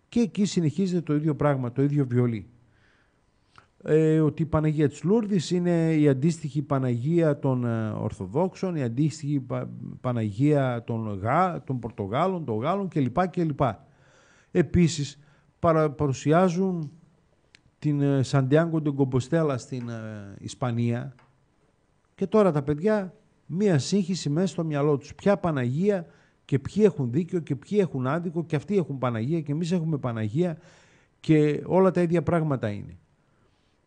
Και εκεί συνεχίζεται το ίδιο πράγμα, το ίδιο βιολί. Ε, ότι η Παναγία της Λούρδης είναι η αντίστοιχη Παναγία των ε, Ορθοδόξων, η αντίστοιχη Παναγία των, Γα, των Πορτογάλων, των Γάλλων κλπ. κλπ. Επίσης παρουσιάζουν την Σαντιάνγκο ε, Κομποστέλα στην ε, Ισπανία, και τώρα τα παιδιά μία σύγχυση μέσα στο μυαλό τους. Ποια Παναγία και ποιοι έχουν δίκιο και ποιοι έχουν άδικο και αυτοί έχουν Παναγία και εμείς έχουμε Παναγία και όλα τα ίδια πράγματα είναι.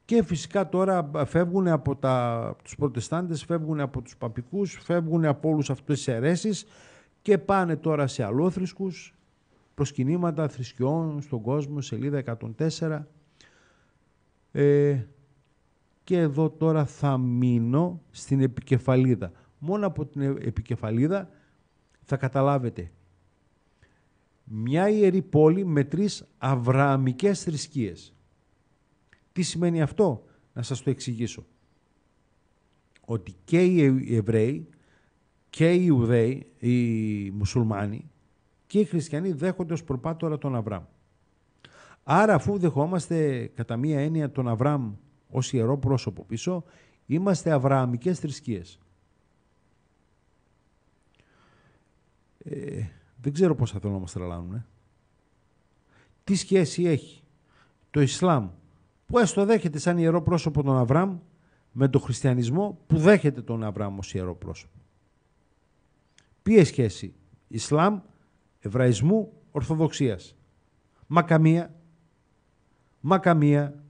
Και φυσικά τώρα φεύγουν από τα, τους προτεστάντες, φεύγουν από τους παπικούς, φεύγουν από όλους αυτές τις αιρέσεις και πάνε τώρα σε αλλοθρησκούς, προσκυνήματα θρησκειών στον κόσμο, σελίδα 104. Ε, και εδώ τώρα θα μείνω στην επικεφαλίδα. Μόνο από την επικεφαλίδα θα καταλάβετε. Μια ιερή πόλη με τρεις αβρααμικές θρησκείες. Τι σημαίνει αυτό, να σας το εξηγήσω. Ότι και ε, οι Εβραίοι και οι Ιουδαίοι, οι Μουσουλμάνοι και οι Χριστιανοί δέχονται ως προπάτορα τον Αβραάμ. Άρα αφού δεχόμαστε κατά μία έννοια τον Αβραάμ ως ιερό πρόσωπο πίσω, είμαστε αβρααμικές θρησκείες. Ε, δεν ξέρω πώς θα θέλουν να μας τρελάνουν. Τι σχέση έχει το Ισλάμ που έστω δέχεται σαν ιερό πρόσωπο τον Αβραάμ με τον χριστιανισμό που δέχεται τον Αβραάμ ως ιερό πρόσωπο. Ποια σχέση Ισλάμ, Εβραϊσμού, Ορθοδοξίας. Μα καμία, μα καμία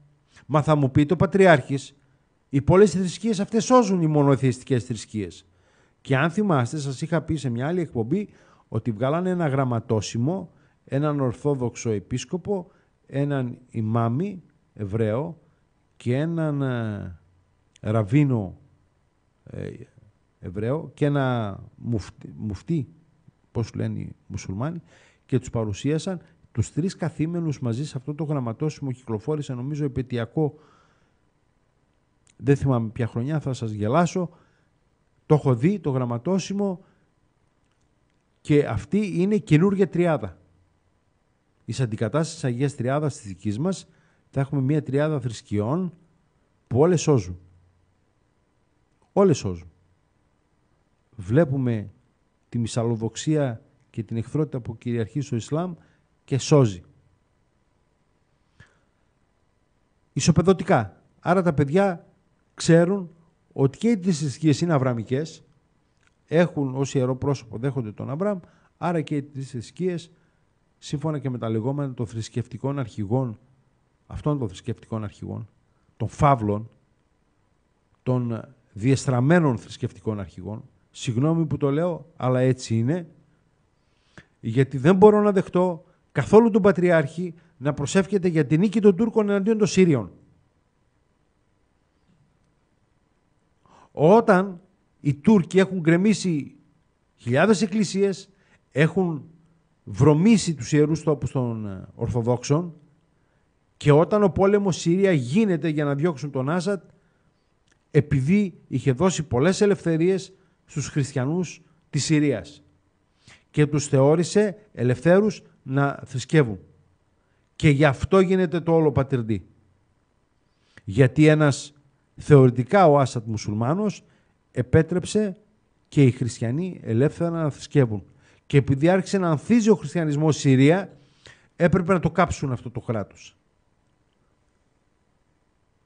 Μα θα μου πει το Πατριάρχης, οι πολλέ θρησκείες αυτές σώζουν οι μονοθεϊστικές θρησκείες. Και αν θυμάστε, σας είχα πει σε μια άλλη εκπομπή ότι βγάλανε ένα γραμματόσημο, έναν Ορθόδοξο Επίσκοπο, έναν Ιμάμι Εβραίο και έναν ε, Ραβίνο ε, Εβραίο και ένα μουφτί, μουφτί πώς λένε οι μουσουλμάνοι, και τους παρουσίασαν τους τρεις καθήμενους μαζί σε αυτό το γραμματόσημο κυκλοφόρησε νομίζω επαιτειακό δεν θυμάμαι ποια χρονιά θα σας γελάσω το έχω δει το γραμματόσημο και αυτή είναι καινούργια τριάδα η αντικατάσταση της τριάδα Τριάδας δική δικής μας θα έχουμε μια τριάδα θρησκειών που όλες σώζουν όλες σώζουν βλέπουμε τη μυσαλλοδοξία και την εχθρότητα που κυριαρχεί στο Ισλάμ και σώζει. Ισοπεδωτικά. Άρα τα παιδιά ξέρουν ότι και οι θρησκείες είναι αβραμικές, έχουν ως ιερό πρόσωπο, δέχονται τον Αβραμ, άρα και οι θρησκείες, σύμφωνα και με τα λεγόμενα των θρησκευτικών αρχηγών, αυτών των θρησκευτικών αρχηγών, των φαύλων, των διεστραμμένων θρησκευτικών αρχηγών, συγγνώμη που το λέω, αλλά έτσι είναι, γιατί δεν μπορώ να δεχτώ καθόλου τον Πατριάρχη να προσεύχεται για την νίκη των Τούρκων εναντίον των Σύριων. Όταν οι Τούρκοι έχουν γκρεμίσει χιλιάδες εκκλησίες, έχουν βρωμίσει τους ιερούς τόπους των ε, Ορθοδόξων και όταν ο πόλεμος Συρία γίνεται για να διώξουν τον Άσαντ, επειδή είχε δώσει πολλές ελευθερίες στους χριστιανούς της Συρίας και τους θεώρησε ελευθέρους να θρησκεύουν. Και γι' αυτό γίνεται το όλο πατερντή. Γιατί ένας θεωρητικά ο Άσαντ μουσουλμάνος επέτρεψε και οι χριστιανοί ελεύθερα να θρησκεύουν. Και επειδή άρχισε να ανθίζει ο χριστιανισμός Συρία, έπρεπε να το κάψουν αυτό το κράτος.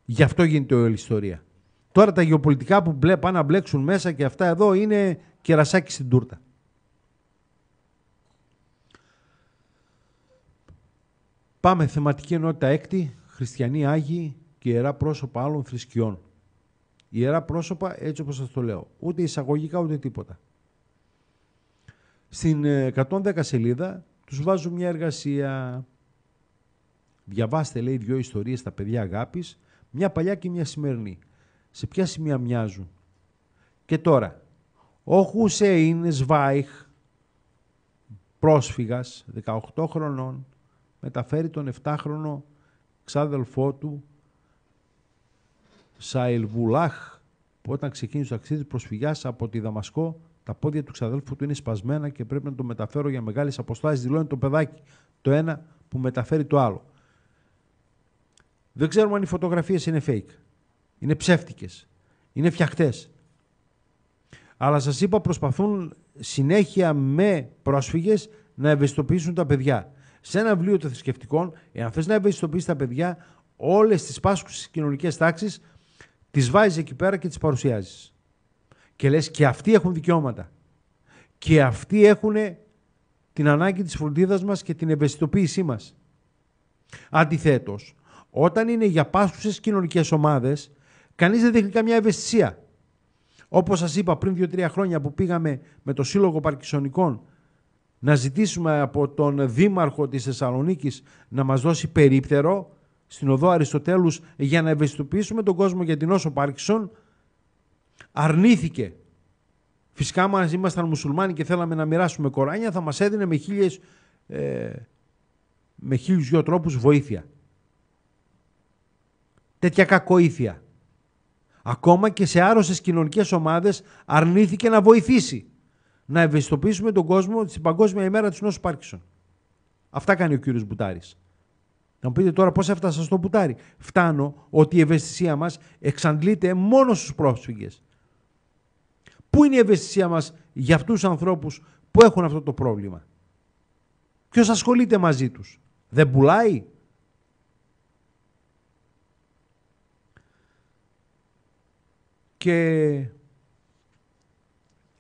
Γι' αυτό γίνεται όλη η ιστορία. Τώρα τα γεωπολιτικά που πάνε να μπλέξουν μέσα και αυτά εδώ είναι κερασάκι στην τούρτα. Πάμε θεματική ενότητα έκτη, χριστιανοί Άγιοι και ιερά πρόσωπα άλλων θρησκειών. Ιερά πρόσωπα, έτσι όπως σας το λέω. Ούτε εισαγωγικά, ούτε τίποτα. Στην 110 ε, σελίδα τους βάζω μια εργασία. Διαβάστε, λέει, δύο ιστορίες στα παιδιά αγάπης, μια παλιά και μια σημερινή. Σε ποια σημεία μοιάζουν. Και τώρα, ο Χουσέιν Σβάιχ, πρόσφυγας, 18 χρονών, μεταφέρει τον 7χρονο ξάδελφό του Σαελβουλάχ που όταν ξεκίνησε το ταξίδι προσφυγιάς από τη Δαμασκό, τα πόδια του ξαδέλφου του είναι σπασμένα και πρέπει να το μεταφέρω για μεγάλες αποστάσεις. Δηλώνει το παιδάκι το ένα που μεταφέρει το άλλο. Δεν ξέρουμε αν οι φωτογραφίες είναι fake. Είναι ψεύτικες. Είναι φτιαχτές. Αλλά σας είπα προσπαθούν συνέχεια με πρόσφυγες να ευαισθητοποιήσουν τα παιδιά σε ένα βιβλίο των θρησκευτικών, εάν θες να ευαισθητοποιήσεις τα παιδιά, όλες τις πάσχουσε κοινωνικές τάξεις τις βάζεις εκεί πέρα και τις παρουσιάζεις. Και λες και αυτοί έχουν δικαιώματα. Και αυτοί έχουν την ανάγκη της φροντίδας μας και την ευαισθητοποίησή μας. Αντιθέτως, όταν είναι για πάσχουσες κοινωνικές ομάδες, κανείς δεν δείχνει καμιά ευαισθησία. Όπως σας είπα πριν δύο-τρία χρόνια που πήγαμε με το Σύλλογο Παρκισονικών να ζητήσουμε από τον Δήμαρχο της Θεσσαλονίκης να μας δώσει περίπτερο στην οδό Αριστοτέλους για να ευαισθητοποιήσουμε τον κόσμο για την όσο Πάρκισον αρνήθηκε. Φυσικά μας ήμασταν μουσουλμάνοι και θέλαμε να μοιράσουμε κοράνια θα μας έδινε με χίλιες ε, με χίλιους δυο τρόπους βοήθεια. Τέτοια κακοήθεια. Ακόμα και σε άρρωσες κοινωνικές ομάδες αρνήθηκε να βοηθήσει να ευαισθητοποιήσουμε τον κόσμο στην Παγκόσμια ημέρα της νόσου Πάρκισσον. Αυτά κάνει ο κύριος Μπουτάρης. Να μου πείτε τώρα πώς έφτασα στο Μπουτάρη. Φτάνω ότι η ευαισθησία μας εξαντλείται μόνο στους πρόσφυγες. Πού είναι η ευαισθησία μας για αυτούς τους ανθρώπους που έχουν αυτό το πρόβλημα. Ποιος ασχολείται μαζί τους. Δεν πουλάει. Και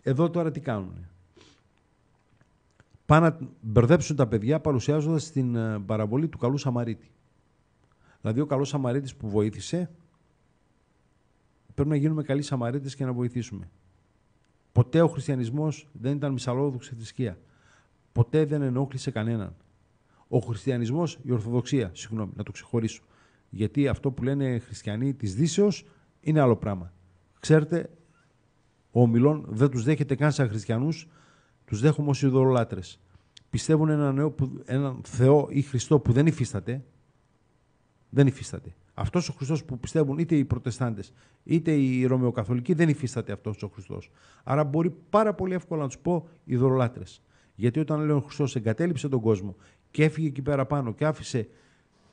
εδώ τώρα τι κάνουν. Πάνε να μπερδέψουν τα παιδιά παρουσιάζοντας την ε, παραβολή του καλού Σαμαρίτη. Δηλαδή, ο καλός Σαμαρίτης που βοήθησε, πρέπει να γίνουμε καλοί Σαμαρίτες και να βοηθήσουμε. Ποτέ ο χριστιανισμός δεν ήταν μυσαλόδοξη θρησκεία. Ποτέ δεν ενόχλησε κανέναν. Ο χριστιανισμός, η Ορθοδοξία, συγγνώμη, να το ξεχωρίσω. Γιατί αυτό που λένε χριστιανοί της Δύσεως είναι άλλο πράγμα. Ξέρετε, όμιλων, δεν τους δέχεται καν σαν χριστιανούς, τους δέχομαι ως ειδωλολάτρε. Πιστεύουν ένα νέο έναν Θεό ή Χριστό που δεν υφίσταται. Δεν υφίσταται. Αυτός ο Χριστός που πιστεύουν είτε οι Προτεστάντες είτε οι Ρωμαιοκαθολικοί δεν υφίσταται αυτός ο Χριστός. Άρα μπορεί πάρα πολύ εύκολα να τους πω ειδωλολάτρε. Γιατί όταν λέει ο Χριστός εγκατέλειψε τον κόσμο και έφυγε εκεί πέρα πάνω και άφησε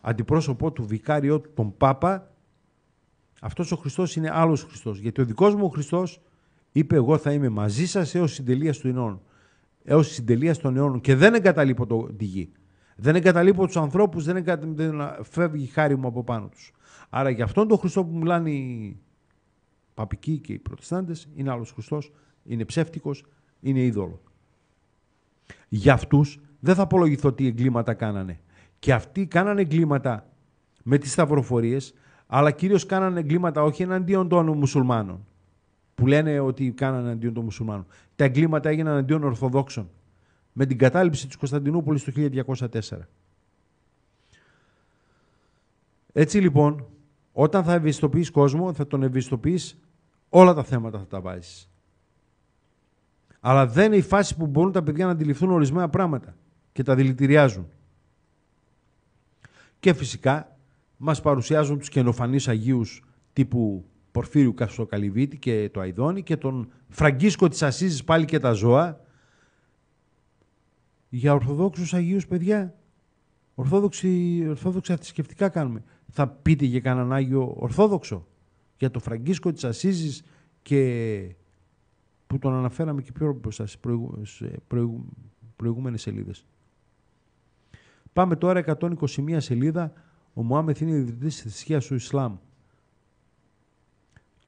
αντιπρόσωπό του, βικάριό του, τον Πάπα, αυτός ο Χριστός είναι άλλος Χριστός. Γιατί ο δικός μου Χριστός είπε εγώ θα είμαι μαζί σας έως συντελείας του ενών, Έως συντελείας των αιώνων και δεν εγκαταλείπω το, τη γη. Δεν εγκαταλείπω τους ανθρώπους, δεν, φεύγει η χάρη μου από πάνω τους. Άρα για αυτόν τον Χριστό που μιλάνε οι παπικοί και οι προτεστάντες είναι άλλος Χριστός, είναι ψεύτικος, είναι είδωλο. Για αυτούς δεν θα απολογηθώ τι εγκλήματα κάνανε. Και αυτοί κάνανε εγκλήματα με τις σταυροφορίες, αλλά κυρίως κάνανε εγκλήματα όχι εναντίον των μουσουλμάνων που λένε ότι κάνανε αντίον των μουσουλμάνων. Τα εγκλήματα έγιναν αντίον Ορθοδόξων με την κατάληψη της Κωνσταντινούπολης το 1204. Έτσι λοιπόν, όταν θα ευαισθητοποιείς κόσμο, θα τον ευαισθητοποιείς όλα τα θέματα θα τα βάζεις. Αλλά δεν είναι η φάση που μπορούν τα παιδιά να αντιληφθούν ορισμένα πράγματα και τα δηλητηριάζουν. Και φυσικά μας παρουσιάζουν τους καινοφανείς Αγίους τύπου Πορφύριου Καστοκαλυβίτη και το Αιδόνι και τον Φραγκίσκο της Ασίζης πάλι και τα ζώα για Ορθοδόξους Αγίους παιδιά. Ορθόδοξη, ορθόδοξα θρησκευτικά κάνουμε. Θα πείτε για κανέναν Άγιο Ορθόδοξο για τον Φραγκίσκο της Ασίζης και που τον αναφέραμε και πιο μπροστά στις προηγούμενες, σελίδες. Πάμε τώρα 121 σελίδα. Ο Μωάμεθ είναι ιδρυτής της θρησκείας του Ισλάμ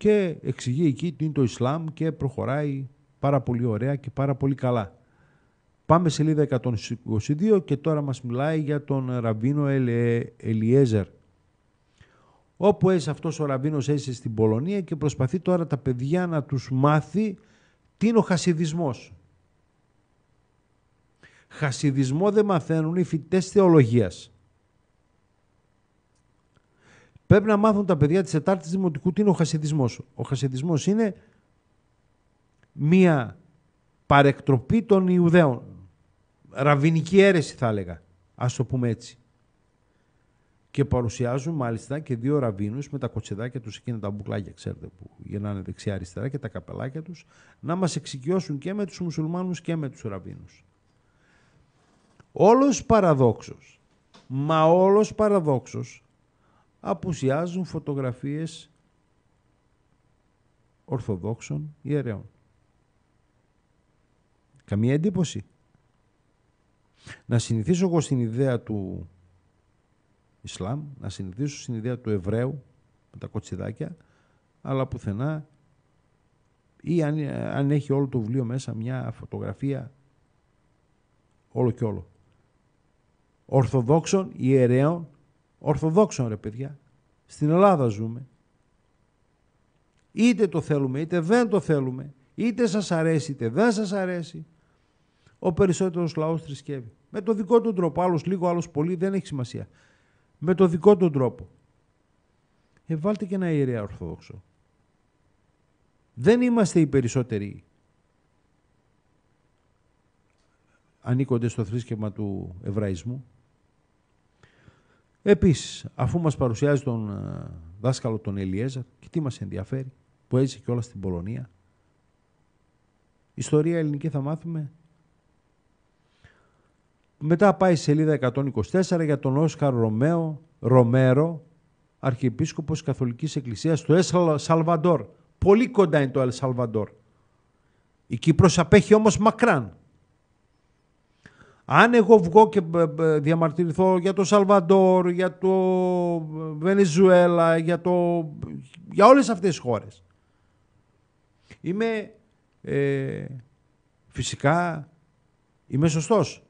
και εξηγεί εκεί τι είναι το Ισλάμ και προχωράει πάρα πολύ ωραία και πάρα πολύ καλά. Πάμε σελίδα 122 και τώρα μας μιλάει για τον Ραβίνο Ελιέζερ. Όπου έζησε αυτός ο Ραβίνος έζησε στην Πολωνία και προσπαθεί τώρα τα παιδιά να τους μάθει τι είναι ο χασιδισμός. Χασιδισμό δεν μαθαίνουν οι φοιτητές θεολογίας. Πρέπει να μάθουν τα παιδιά της Τετάρτης Δημοτικού τι είναι ο χασιδισμός. Ο χασιδισμός είναι μία παρεκτροπή των Ιουδαίων. Ραβινική αίρεση θα έλεγα, ας το πούμε έτσι. Και παρουσιάζουν μάλιστα και δύο ραβίνους με τα κοτσεδάκια τους εκείνα τα μπουκλάκια, ξέρετε, που γυρνάνε δεξιά-αριστερά και τα καπελάκια τους, να μας εξοικειώσουν και με τους μουσουλμάνους και με τους ραβίνους. Όλος παραδόξος, μα όλος παραδόξος απουσιάζουν φωτογραφίες Ορθοδόξων ιερέων. Καμία εντύπωση. Να συνηθίσω εγώ στην ιδέα του Ισλάμ, να συνηθίσω στην ιδέα του Εβραίου με τα κοτσιδάκια, αλλά πουθενά ή αν, αν έχει όλο το βιβλίο μέσα μια φωτογραφία όλο και όλο. Ορθοδόξων ιερέων Ορθοδόξων ρε παιδιά. Στην Ελλάδα ζούμε. Είτε το θέλουμε είτε δεν το θέλουμε. Είτε σας αρέσει είτε δεν σας αρέσει. Ο περισσότερος λαός θρησκεύει. Με το δικό του τρόπο. Άλλος λίγο, άλλος πολύ δεν έχει σημασία. Με το δικό του τρόπο. Ε, βάλτε και ένα ιερέα ορθόδοξο. Δεν είμαστε οι περισσότεροι ανήκονται στο θρήσκευμα του Εβραϊσμού. Επίσης, αφού μας παρουσιάζει τον ε, δάσκαλο τον Ελιέζα και τι μας ενδιαφέρει, που έζησε και όλα στην Πολωνία. Ιστορία ελληνική θα μάθουμε. Μετά πάει σελίδα 124 για τον Όσκαρ Ρωμαίο, Ρομέρο, Αρχιεπίσκοπος Καθολικής Εκκλησίας του Ελ Σαλβαντόρ. Πολύ κοντά είναι το Ελ Η Κύπρος απέχει όμως μακράν. Αν εγώ βγω και ε, ε, διαμαρτυρηθώ για το Σαλβαντόρ, για το ε, Βενεζουέλα, για, το... για όλες αυτές τις χώρες. Είμαι ε, φυσικά είμαι σωστός.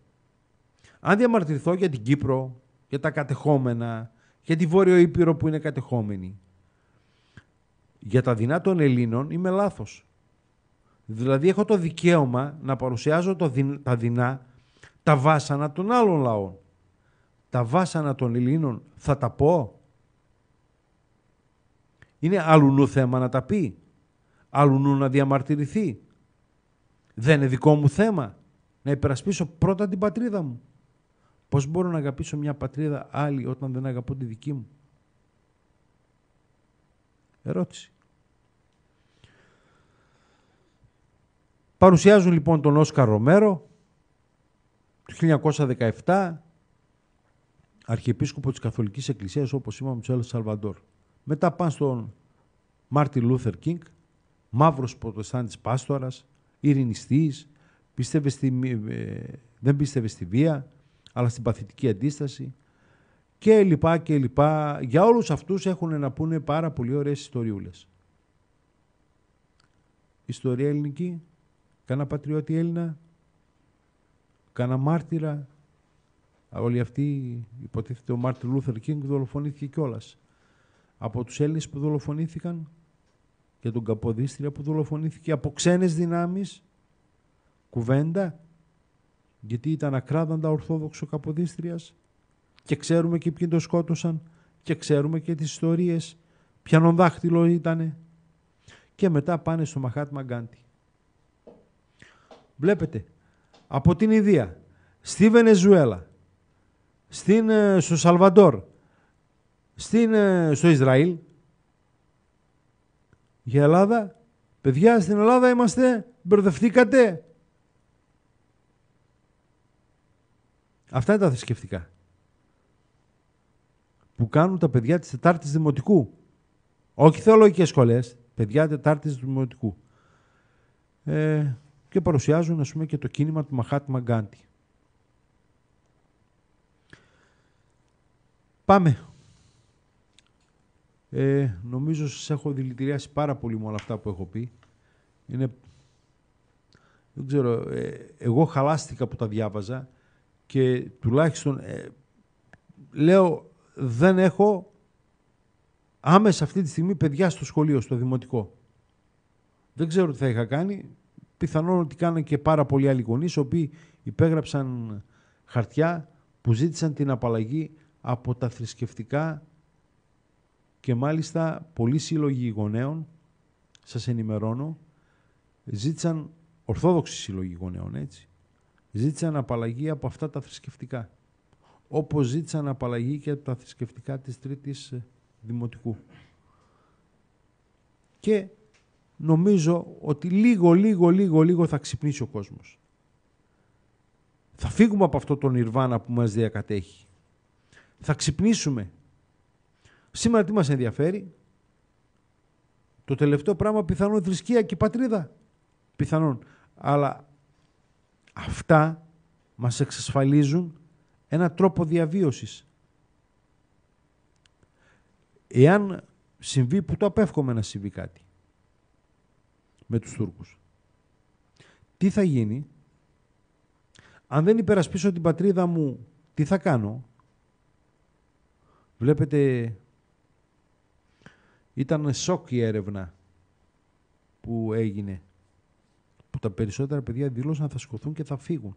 Αν διαμαρτυρηθώ για την Κύπρο, για τα κατεχόμενα, για τη Βόρειο Ήπειρο που είναι κατεχόμενη, για τα δεινά των Ελλήνων είμαι λάθος. Δηλαδή έχω το δικαίωμα να παρουσιάζω το, τα δεινά τα βάσανα των άλλων λαών. Τα βάσανα των Ελλήνων θα τα πω. Είναι αλλουνού θέμα να τα πει. Αλλουνού να διαμαρτυρηθεί. Δεν είναι δικό μου θέμα. Να υπερασπίσω πρώτα την πατρίδα μου. Πώς μπορώ να αγαπήσω μια πατρίδα άλλη όταν δεν αγαπώ τη δική μου. Ερώτηση. Παρουσιάζουν λοιπόν τον Όσκαρ Ρομέρο, το 1917 αρχιεπίσκοπο της Καθολικής Εκκλησίας, όπως είπαμε, του Σαλβαντόρ. Μετά πάνε στον Μάρτιν Λούθερ Κίνγκ, μαύρος προτεστάντης πάστορας, ειρηνιστής, ε, δεν πίστευε στη βία, αλλά στην παθητική αντίσταση και λοιπά και λοιπά. Για όλους αυτούς έχουν να πούνε πάρα πολύ ωραίες ιστοριούλες. Ιστορία ελληνική, κανένα πατριώτη Έλληνα, Κάνα μάρτυρα. Όλοι αυτοί, υποτίθεται ο Μάρτιν Λούθερ Κίνγκ, δολοφονήθηκε κιόλας. Από τους Έλληνες που δολοφονήθηκαν και τον Καποδίστρια που δολοφονήθηκε από ξένες δυνάμεις. Κουβέντα. Γιατί ήταν ακράδαντα Ορθόδοξο Καποδίστριας. Και ξέρουμε και ποιοι τον σκότωσαν. Και ξέρουμε και τις ιστορίες. Ποιανον δάχτυλο ήτανε. Και μετά πάνε στο Μαχάτ Μαγκάντι. Βλέπετε, από την Ιδία, στη Βενεζουέλα, στην, ε, στο Σαλβαντόρ, στην, ε, στο Ισραήλ. Για Ελλάδα, παιδιά στην Ελλάδα είμαστε, μπερδευτήκατε. Αυτά είναι τα θρησκευτικά που κάνουν τα παιδιά της Τετάρτης Δημοτικού. Όχι θεολογικές σχολές, παιδιά Τετάρτης Δημοτικού. Ε, και παρουσιάζουν ας πούμε, και το κίνημα του Μαχάτ Μαγκάντι. Πάμε. Ε, νομίζω σας έχω δηλητηριάσει πάρα πολύ με όλα αυτά που έχω πει. Είναι... Δεν ξέρω, ε, εγώ χαλάστηκα που τα διάβαζα και τουλάχιστον ε, λέω δεν έχω άμεσα αυτή τη στιγμή παιδιά στο σχολείο, στο δημοτικό. Δεν ξέρω τι θα είχα κάνει, πιθανόν ότι κάνανε και πάρα πολλοί άλλοι γονείς, οι οποίοι υπέγραψαν χαρτιά που ζήτησαν την απαλλαγή από τα θρησκευτικά και μάλιστα πολλοί σύλλογοι γονέων, σας ενημερώνω, ζήτησαν, ορθόδοξοι σύλλογοι γονέων έτσι, ζήτησαν απαλλαγή από αυτά τα θρησκευτικά. Όπως ζήτησαν απαλλαγή και από τα θρησκευτικά της τρίτης δημοτικού. Και νομίζω ότι λίγο, λίγο, λίγο, λίγο θα ξυπνήσει ο κόσμος. Θα φύγουμε από αυτό το ιρβάνα που μας διακατέχει. Θα ξυπνήσουμε. Σήμερα τι μας ενδιαφέρει. Το τελευταίο πράγμα πιθανόν θρησκεία και πατρίδα. Πιθανόν. Αλλά αυτά μας εξασφαλίζουν ένα τρόπο διαβίωσης. Εάν συμβεί που το απεύχομαι να συμβεί κάτι με τους Τούρκους. Τι θα γίνει, αν δεν υπερασπίσω την πατρίδα μου, τι θα κάνω. Βλέπετε, ήταν σοκ η έρευνα που έγινε, που τα περισσότερα παιδιά δήλωσαν θα σκοθούν και θα φύγουν.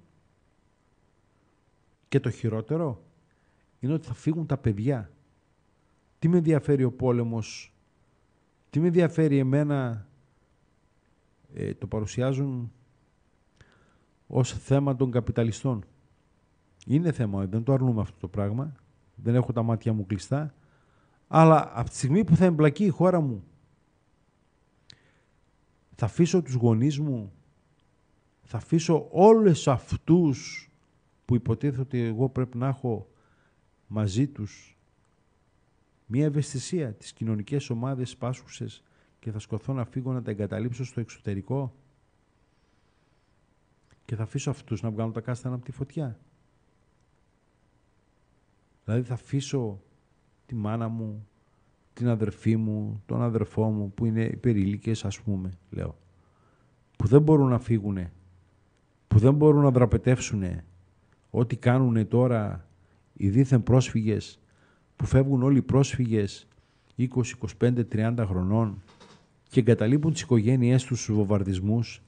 Και το χειρότερο είναι ότι θα φύγουν τα παιδιά. Τι με ενδιαφέρει ο πόλεμος, τι με ενδιαφέρει εμένα ε, το παρουσιάζουν ως θέμα των καπιταλιστών. Είναι θέμα, δεν το αρνούμε αυτό το πράγμα, δεν έχω τα μάτια μου κλειστά, αλλά από τη στιγμή που θα εμπλακεί η χώρα μου, θα αφήσω τους γονείς μου, θα αφήσω όλες αυτούς που υποτίθεται ότι εγώ πρέπει να έχω μαζί τους μια ευαισθησία, τις κοινωνικές ομάδες πάσχουσες, και θα σκοθώ να φύγω να τα εγκαταλείψω στο εξωτερικό και θα αφήσω αυτούς να βγάλουν τα κάστανα από τη φωτιά. Δηλαδή θα αφήσω τη μάνα μου, την αδερφή μου, τον αδερφό μου που είναι υπερήλικες ας πούμε, λέω, που δεν μπορούν να φύγουνε, που δεν μπορούν να δραπετεύσουνε ό,τι κάνουνε τώρα οι δίθεν πρόσφυγες, που φεύγουν όλοι οι πρόσφυγες 20, 25, 30 χρονών και εγκαταλείπουν τις οικογένειές τους στους βομβαρδισμούς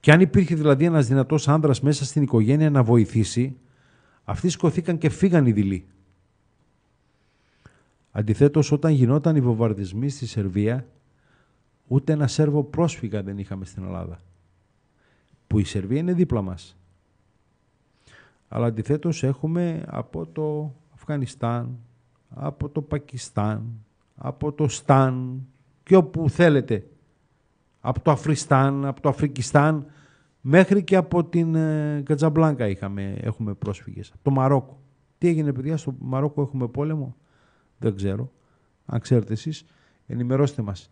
και αν υπήρχε δηλαδή ένας δυνατός άνδρας μέσα στην οικογένεια να βοηθήσει, αυτοί σκοθήκαν και φύγαν οι δειλοί. Αντιθέτως, όταν γινόταν οι βομβαρδισμοί στη Σερβία, ούτε ένα Σέρβο πρόσφυγα δεν είχαμε στην Ελλάδα. Που η Σερβία είναι δίπλα μας. Αλλά αντιθέτως, έχουμε από το Αφγανιστάν, από το Πακιστάν, από το Σταν, και όπου θέλετε. Από το Αφριστάν, από το Αφρικιστάν, μέχρι και από την ε, Κατζαμπλάνκα είχαμε, έχουμε πρόσφυγες. Από το Μαρόκο. Τι έγινε παιδιά, στο Μαρόκο έχουμε πόλεμο. Δεν ξέρω. Αν ξέρετε εσείς, ενημερώστε μας.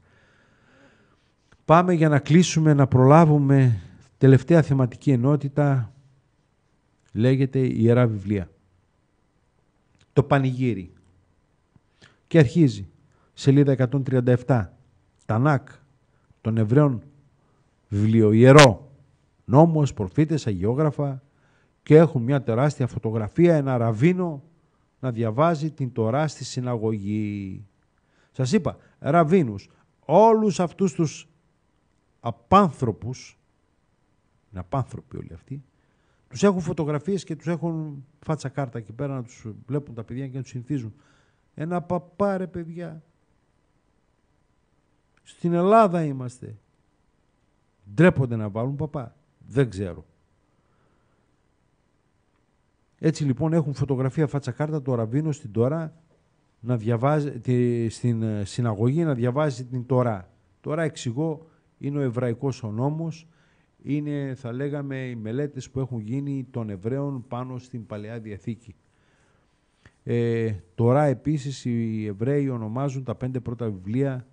Πάμε για να κλείσουμε, να προλάβουμε. Τελευταία θεματική ενότητα λέγεται η Ιερά Βιβλία. Το πανηγύρι. Και αρχίζει. Σελίδα 137. Τανάκ, τον Εβραίων βιβλιοϊερό, νόμος, προφήτες, αγιόγραφα και έχουν μια τεράστια φωτογραφία, ένα ραβίνο να διαβάζει την Τωρά στη συναγωγή. Σας είπα, ραβίνους, όλους αυτούς τους απάνθρωπους, είναι απάνθρωποι όλοι αυτοί, τους έχουν φωτογραφίες και τους έχουν φάτσα κάρτα εκεί πέρα να τους βλέπουν τα παιδιά και να τους συνηθίζουν. Ένα παπάρε παιδιά, στην Ελλάδα είμαστε. Ντρέπονται να βάλουν παπά. Δεν ξέρω. Έτσι λοιπόν έχουν φωτογραφία φάτσα κάρτα του Αραβίνου στην τώρα να διαβάζει, τη, στην ε, συναγωγή να διαβάζει την Τωρά. Τώρα εξηγώ είναι ο εβραϊκός ο νόμος, είναι θα λέγαμε οι μελέτες που έχουν γίνει των Εβραίων πάνω στην Παλαιά Διαθήκη. Ε, τώρα επίσης οι Εβραίοι ονομάζουν τα πέντε πρώτα βιβλία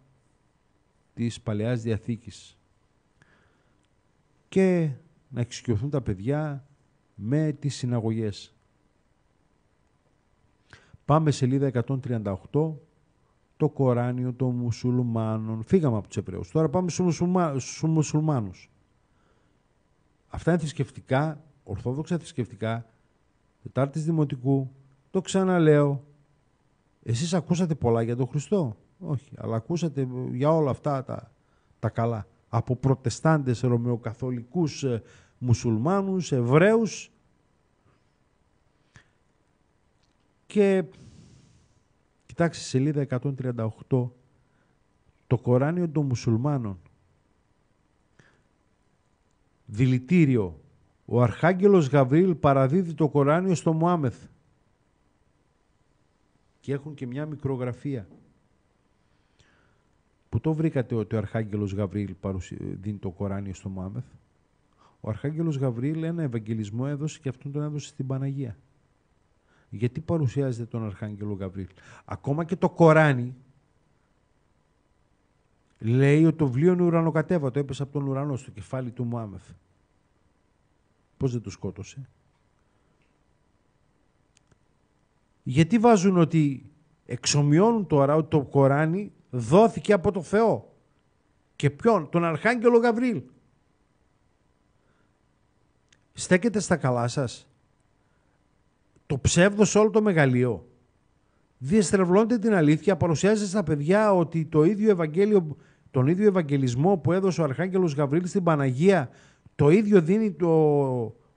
της Παλαιάς Διαθήκης και να εξοικειωθούν τα παιδιά με τις συναγωγές. Πάμε σελίδα 138, το Κοράνιο των Μουσουλμάνων. Φύγαμε από τους Εβραίους. Τώρα πάμε στους, μουσουλμα... Μουσουλμάνους. Αυτά είναι θρησκευτικά, ορθόδοξα θρησκευτικά, Τετάρτης Δημοτικού. Το ξαναλέω. Εσείς ακούσατε πολλά για τον Χριστό. Όχι, αλλά ακούσατε ε, για όλα αυτά τα, τα καλά. Από προτεστάντες, ρωμαιοκαθολικούς, ε, μουσουλμάνους, Εβραίους. Και κοιτάξτε σελίδα 138, το Κοράνιο των μουσουλμάνων. Δηλητήριο. Ο Αρχάγγελος Γαβρίλ παραδίδει το Κοράνιο στο Μωάμεθ. Και έχουν και μια μικρογραφία. Πού το βρήκατε ότι ο Αρχάγγελος Γαβρίλ δίνει το Κοράνιο στο Μάμεθ. Ο Αρχάγγελος Γαβρίλ ένα ευαγγελισμό έδωσε και αυτόν τον έδωσε στην Παναγία. Γιατί παρουσιάζεται τον Αρχάγγελο Γαβρίλ. Ακόμα και το Κοράνι λέει ότι το βιβλίο είναι ουρανοκατέβατο, έπεσε από τον ουρανό στο κεφάλι του Μωάμεθ Πώς δεν το σκότωσε. Γιατί βάζουν ότι εξομοιώνουν τώρα ότι το Κοράνι δόθηκε από το Θεό. Και ποιον, τον Αρχάγγελο Γαβρίλ. Στέκεται στα καλά σας. Το ψεύδος όλο το μεγαλείο. Διεστρεβλώνετε την αλήθεια, παρουσιάζεται στα παιδιά ότι το ίδιο Ευαγγέλιο, τον ίδιο Ευαγγελισμό που έδωσε ο Αρχάγγελος Γαβρίλ στην Παναγία, το ίδιο δίνει το,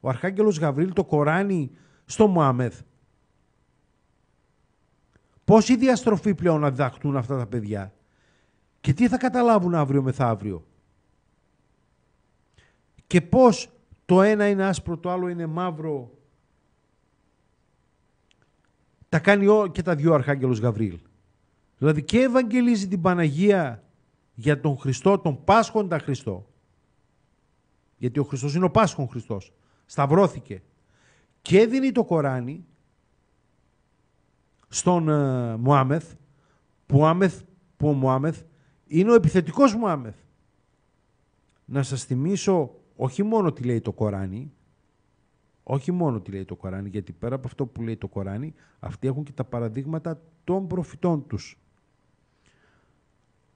ο Αρχάγγελος Γαβρίλ το Κοράνι στο Μωάμεθ. Πόση διαστροφή πλέον να διδαχτούν αυτά τα παιδιά και τι θα καταλάβουν αύριο μεθαύριο. Και πώς το ένα είναι άσπρο, το άλλο είναι μαύρο. Τα κάνει και τα δυο Αρχάγγελος Γαβρίλ. Δηλαδή και ευαγγελίζει την Παναγία για τον Χριστό, τον Πάσχοντα Χριστό. Γιατί ο Χριστός είναι ο Πάσχον Χριστός. Σταυρώθηκε. Και δίνει το Κοράνι στον ε, Μουάμεθ, που, που ο Μουάμεθ είναι ο επιθετικός Μουάμεθ. Να σας θυμίσω όχι μόνο τι λέει το Κοράνι, όχι μόνο τι λέει το Κοράνι, γιατί πέρα από αυτό που λέει το Κοράνι, αυτοί έχουν και τα παραδείγματα των προφητών τους.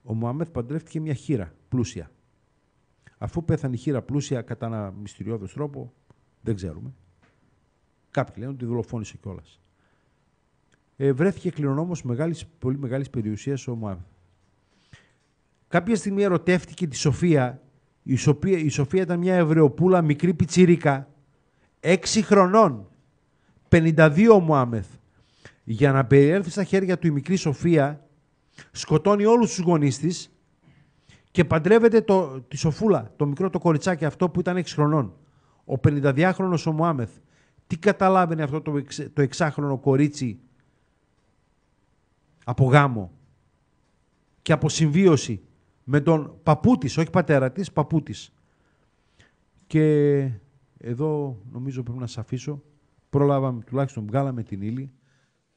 Ο Μωάμεθ παντρεύτηκε μια χείρα πλούσια. Αφού πέθανε η χείρα πλούσια κατά ένα μυστηριώδη τρόπο, δεν ξέρουμε. Κάποιοι λένε ότι δολοφόνησε κιόλας ε, βρέθηκε κληρονόμος μεγάλης, πολύ μεγάλης περιουσίας ο Μωάμεθ. Κάποια στιγμή ερωτεύτηκε τη Σοφία, η Σοφία, η Σοφία ήταν μια ευρεοπούλα, μικρή πιτσιρίκα, 6 χρονών, 52 ο Μωάμεθ. Για να περιέλθει στα χέρια του η μικρή Σοφία, σκοτώνει όλους τους γονείς της και παντρεύεται το, τη Σοφούλα, το μικρό το κοριτσάκι αυτό που ήταν 6 χρονών. Ο 52χρονος ο Μωάμεθ. Τι καταλάβαινε αυτό το, το εξάχρονο κορίτσι από γάμο και από συμβίωση με τον παππού της, όχι πατέρα της, παππού της. Και εδώ νομίζω πρέπει να σας αφήσω. Πρόλαβαμε, τουλάχιστον βγάλαμε την ύλη.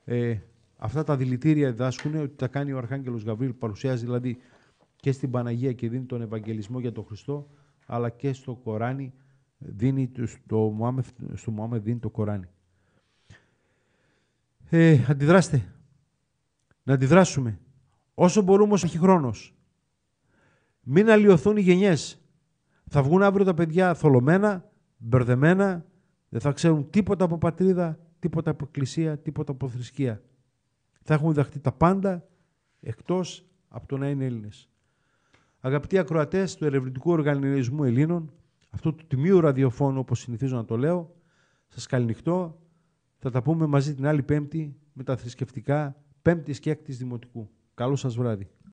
Ε, αυτά τα δηλητήρια διδάσκουν ότι τα κάνει ο Αρχάγγελος Γαβρίλ, παρουσιάζει δηλαδή και στην Παναγία και δίνει τον Ευαγγελισμό για τον Χριστό, αλλά και στο Κοράνι δίνει, στο Μωάμεθ, δίνει το Κοράνι. Ε, αντιδράστε να αντιδράσουμε. Όσο μπορούμε όσο έχει χρόνος. Μην αλλοιωθούν οι γενιές. Θα βγουν αύριο τα παιδιά θολωμένα, μπερδεμένα, δεν θα ξέρουν τίποτα από πατρίδα, τίποτα από εκκλησία, τίποτα από θρησκεία. Θα έχουν διδαχτεί τα πάντα, εκτός από το να είναι Έλληνες. Αγαπητοί ακροατές του Ερευνητικού Οργανισμού Ελλήνων, αυτού του τιμίου ραδιοφώνου, όπως συνηθίζω να το λέω, σας καληνυχτώ. Θα τα πούμε μαζί την άλλη Πέμπτη με τα θρησκευτικά 5η και 6η Δημοτικού. Καλό σας βράδυ.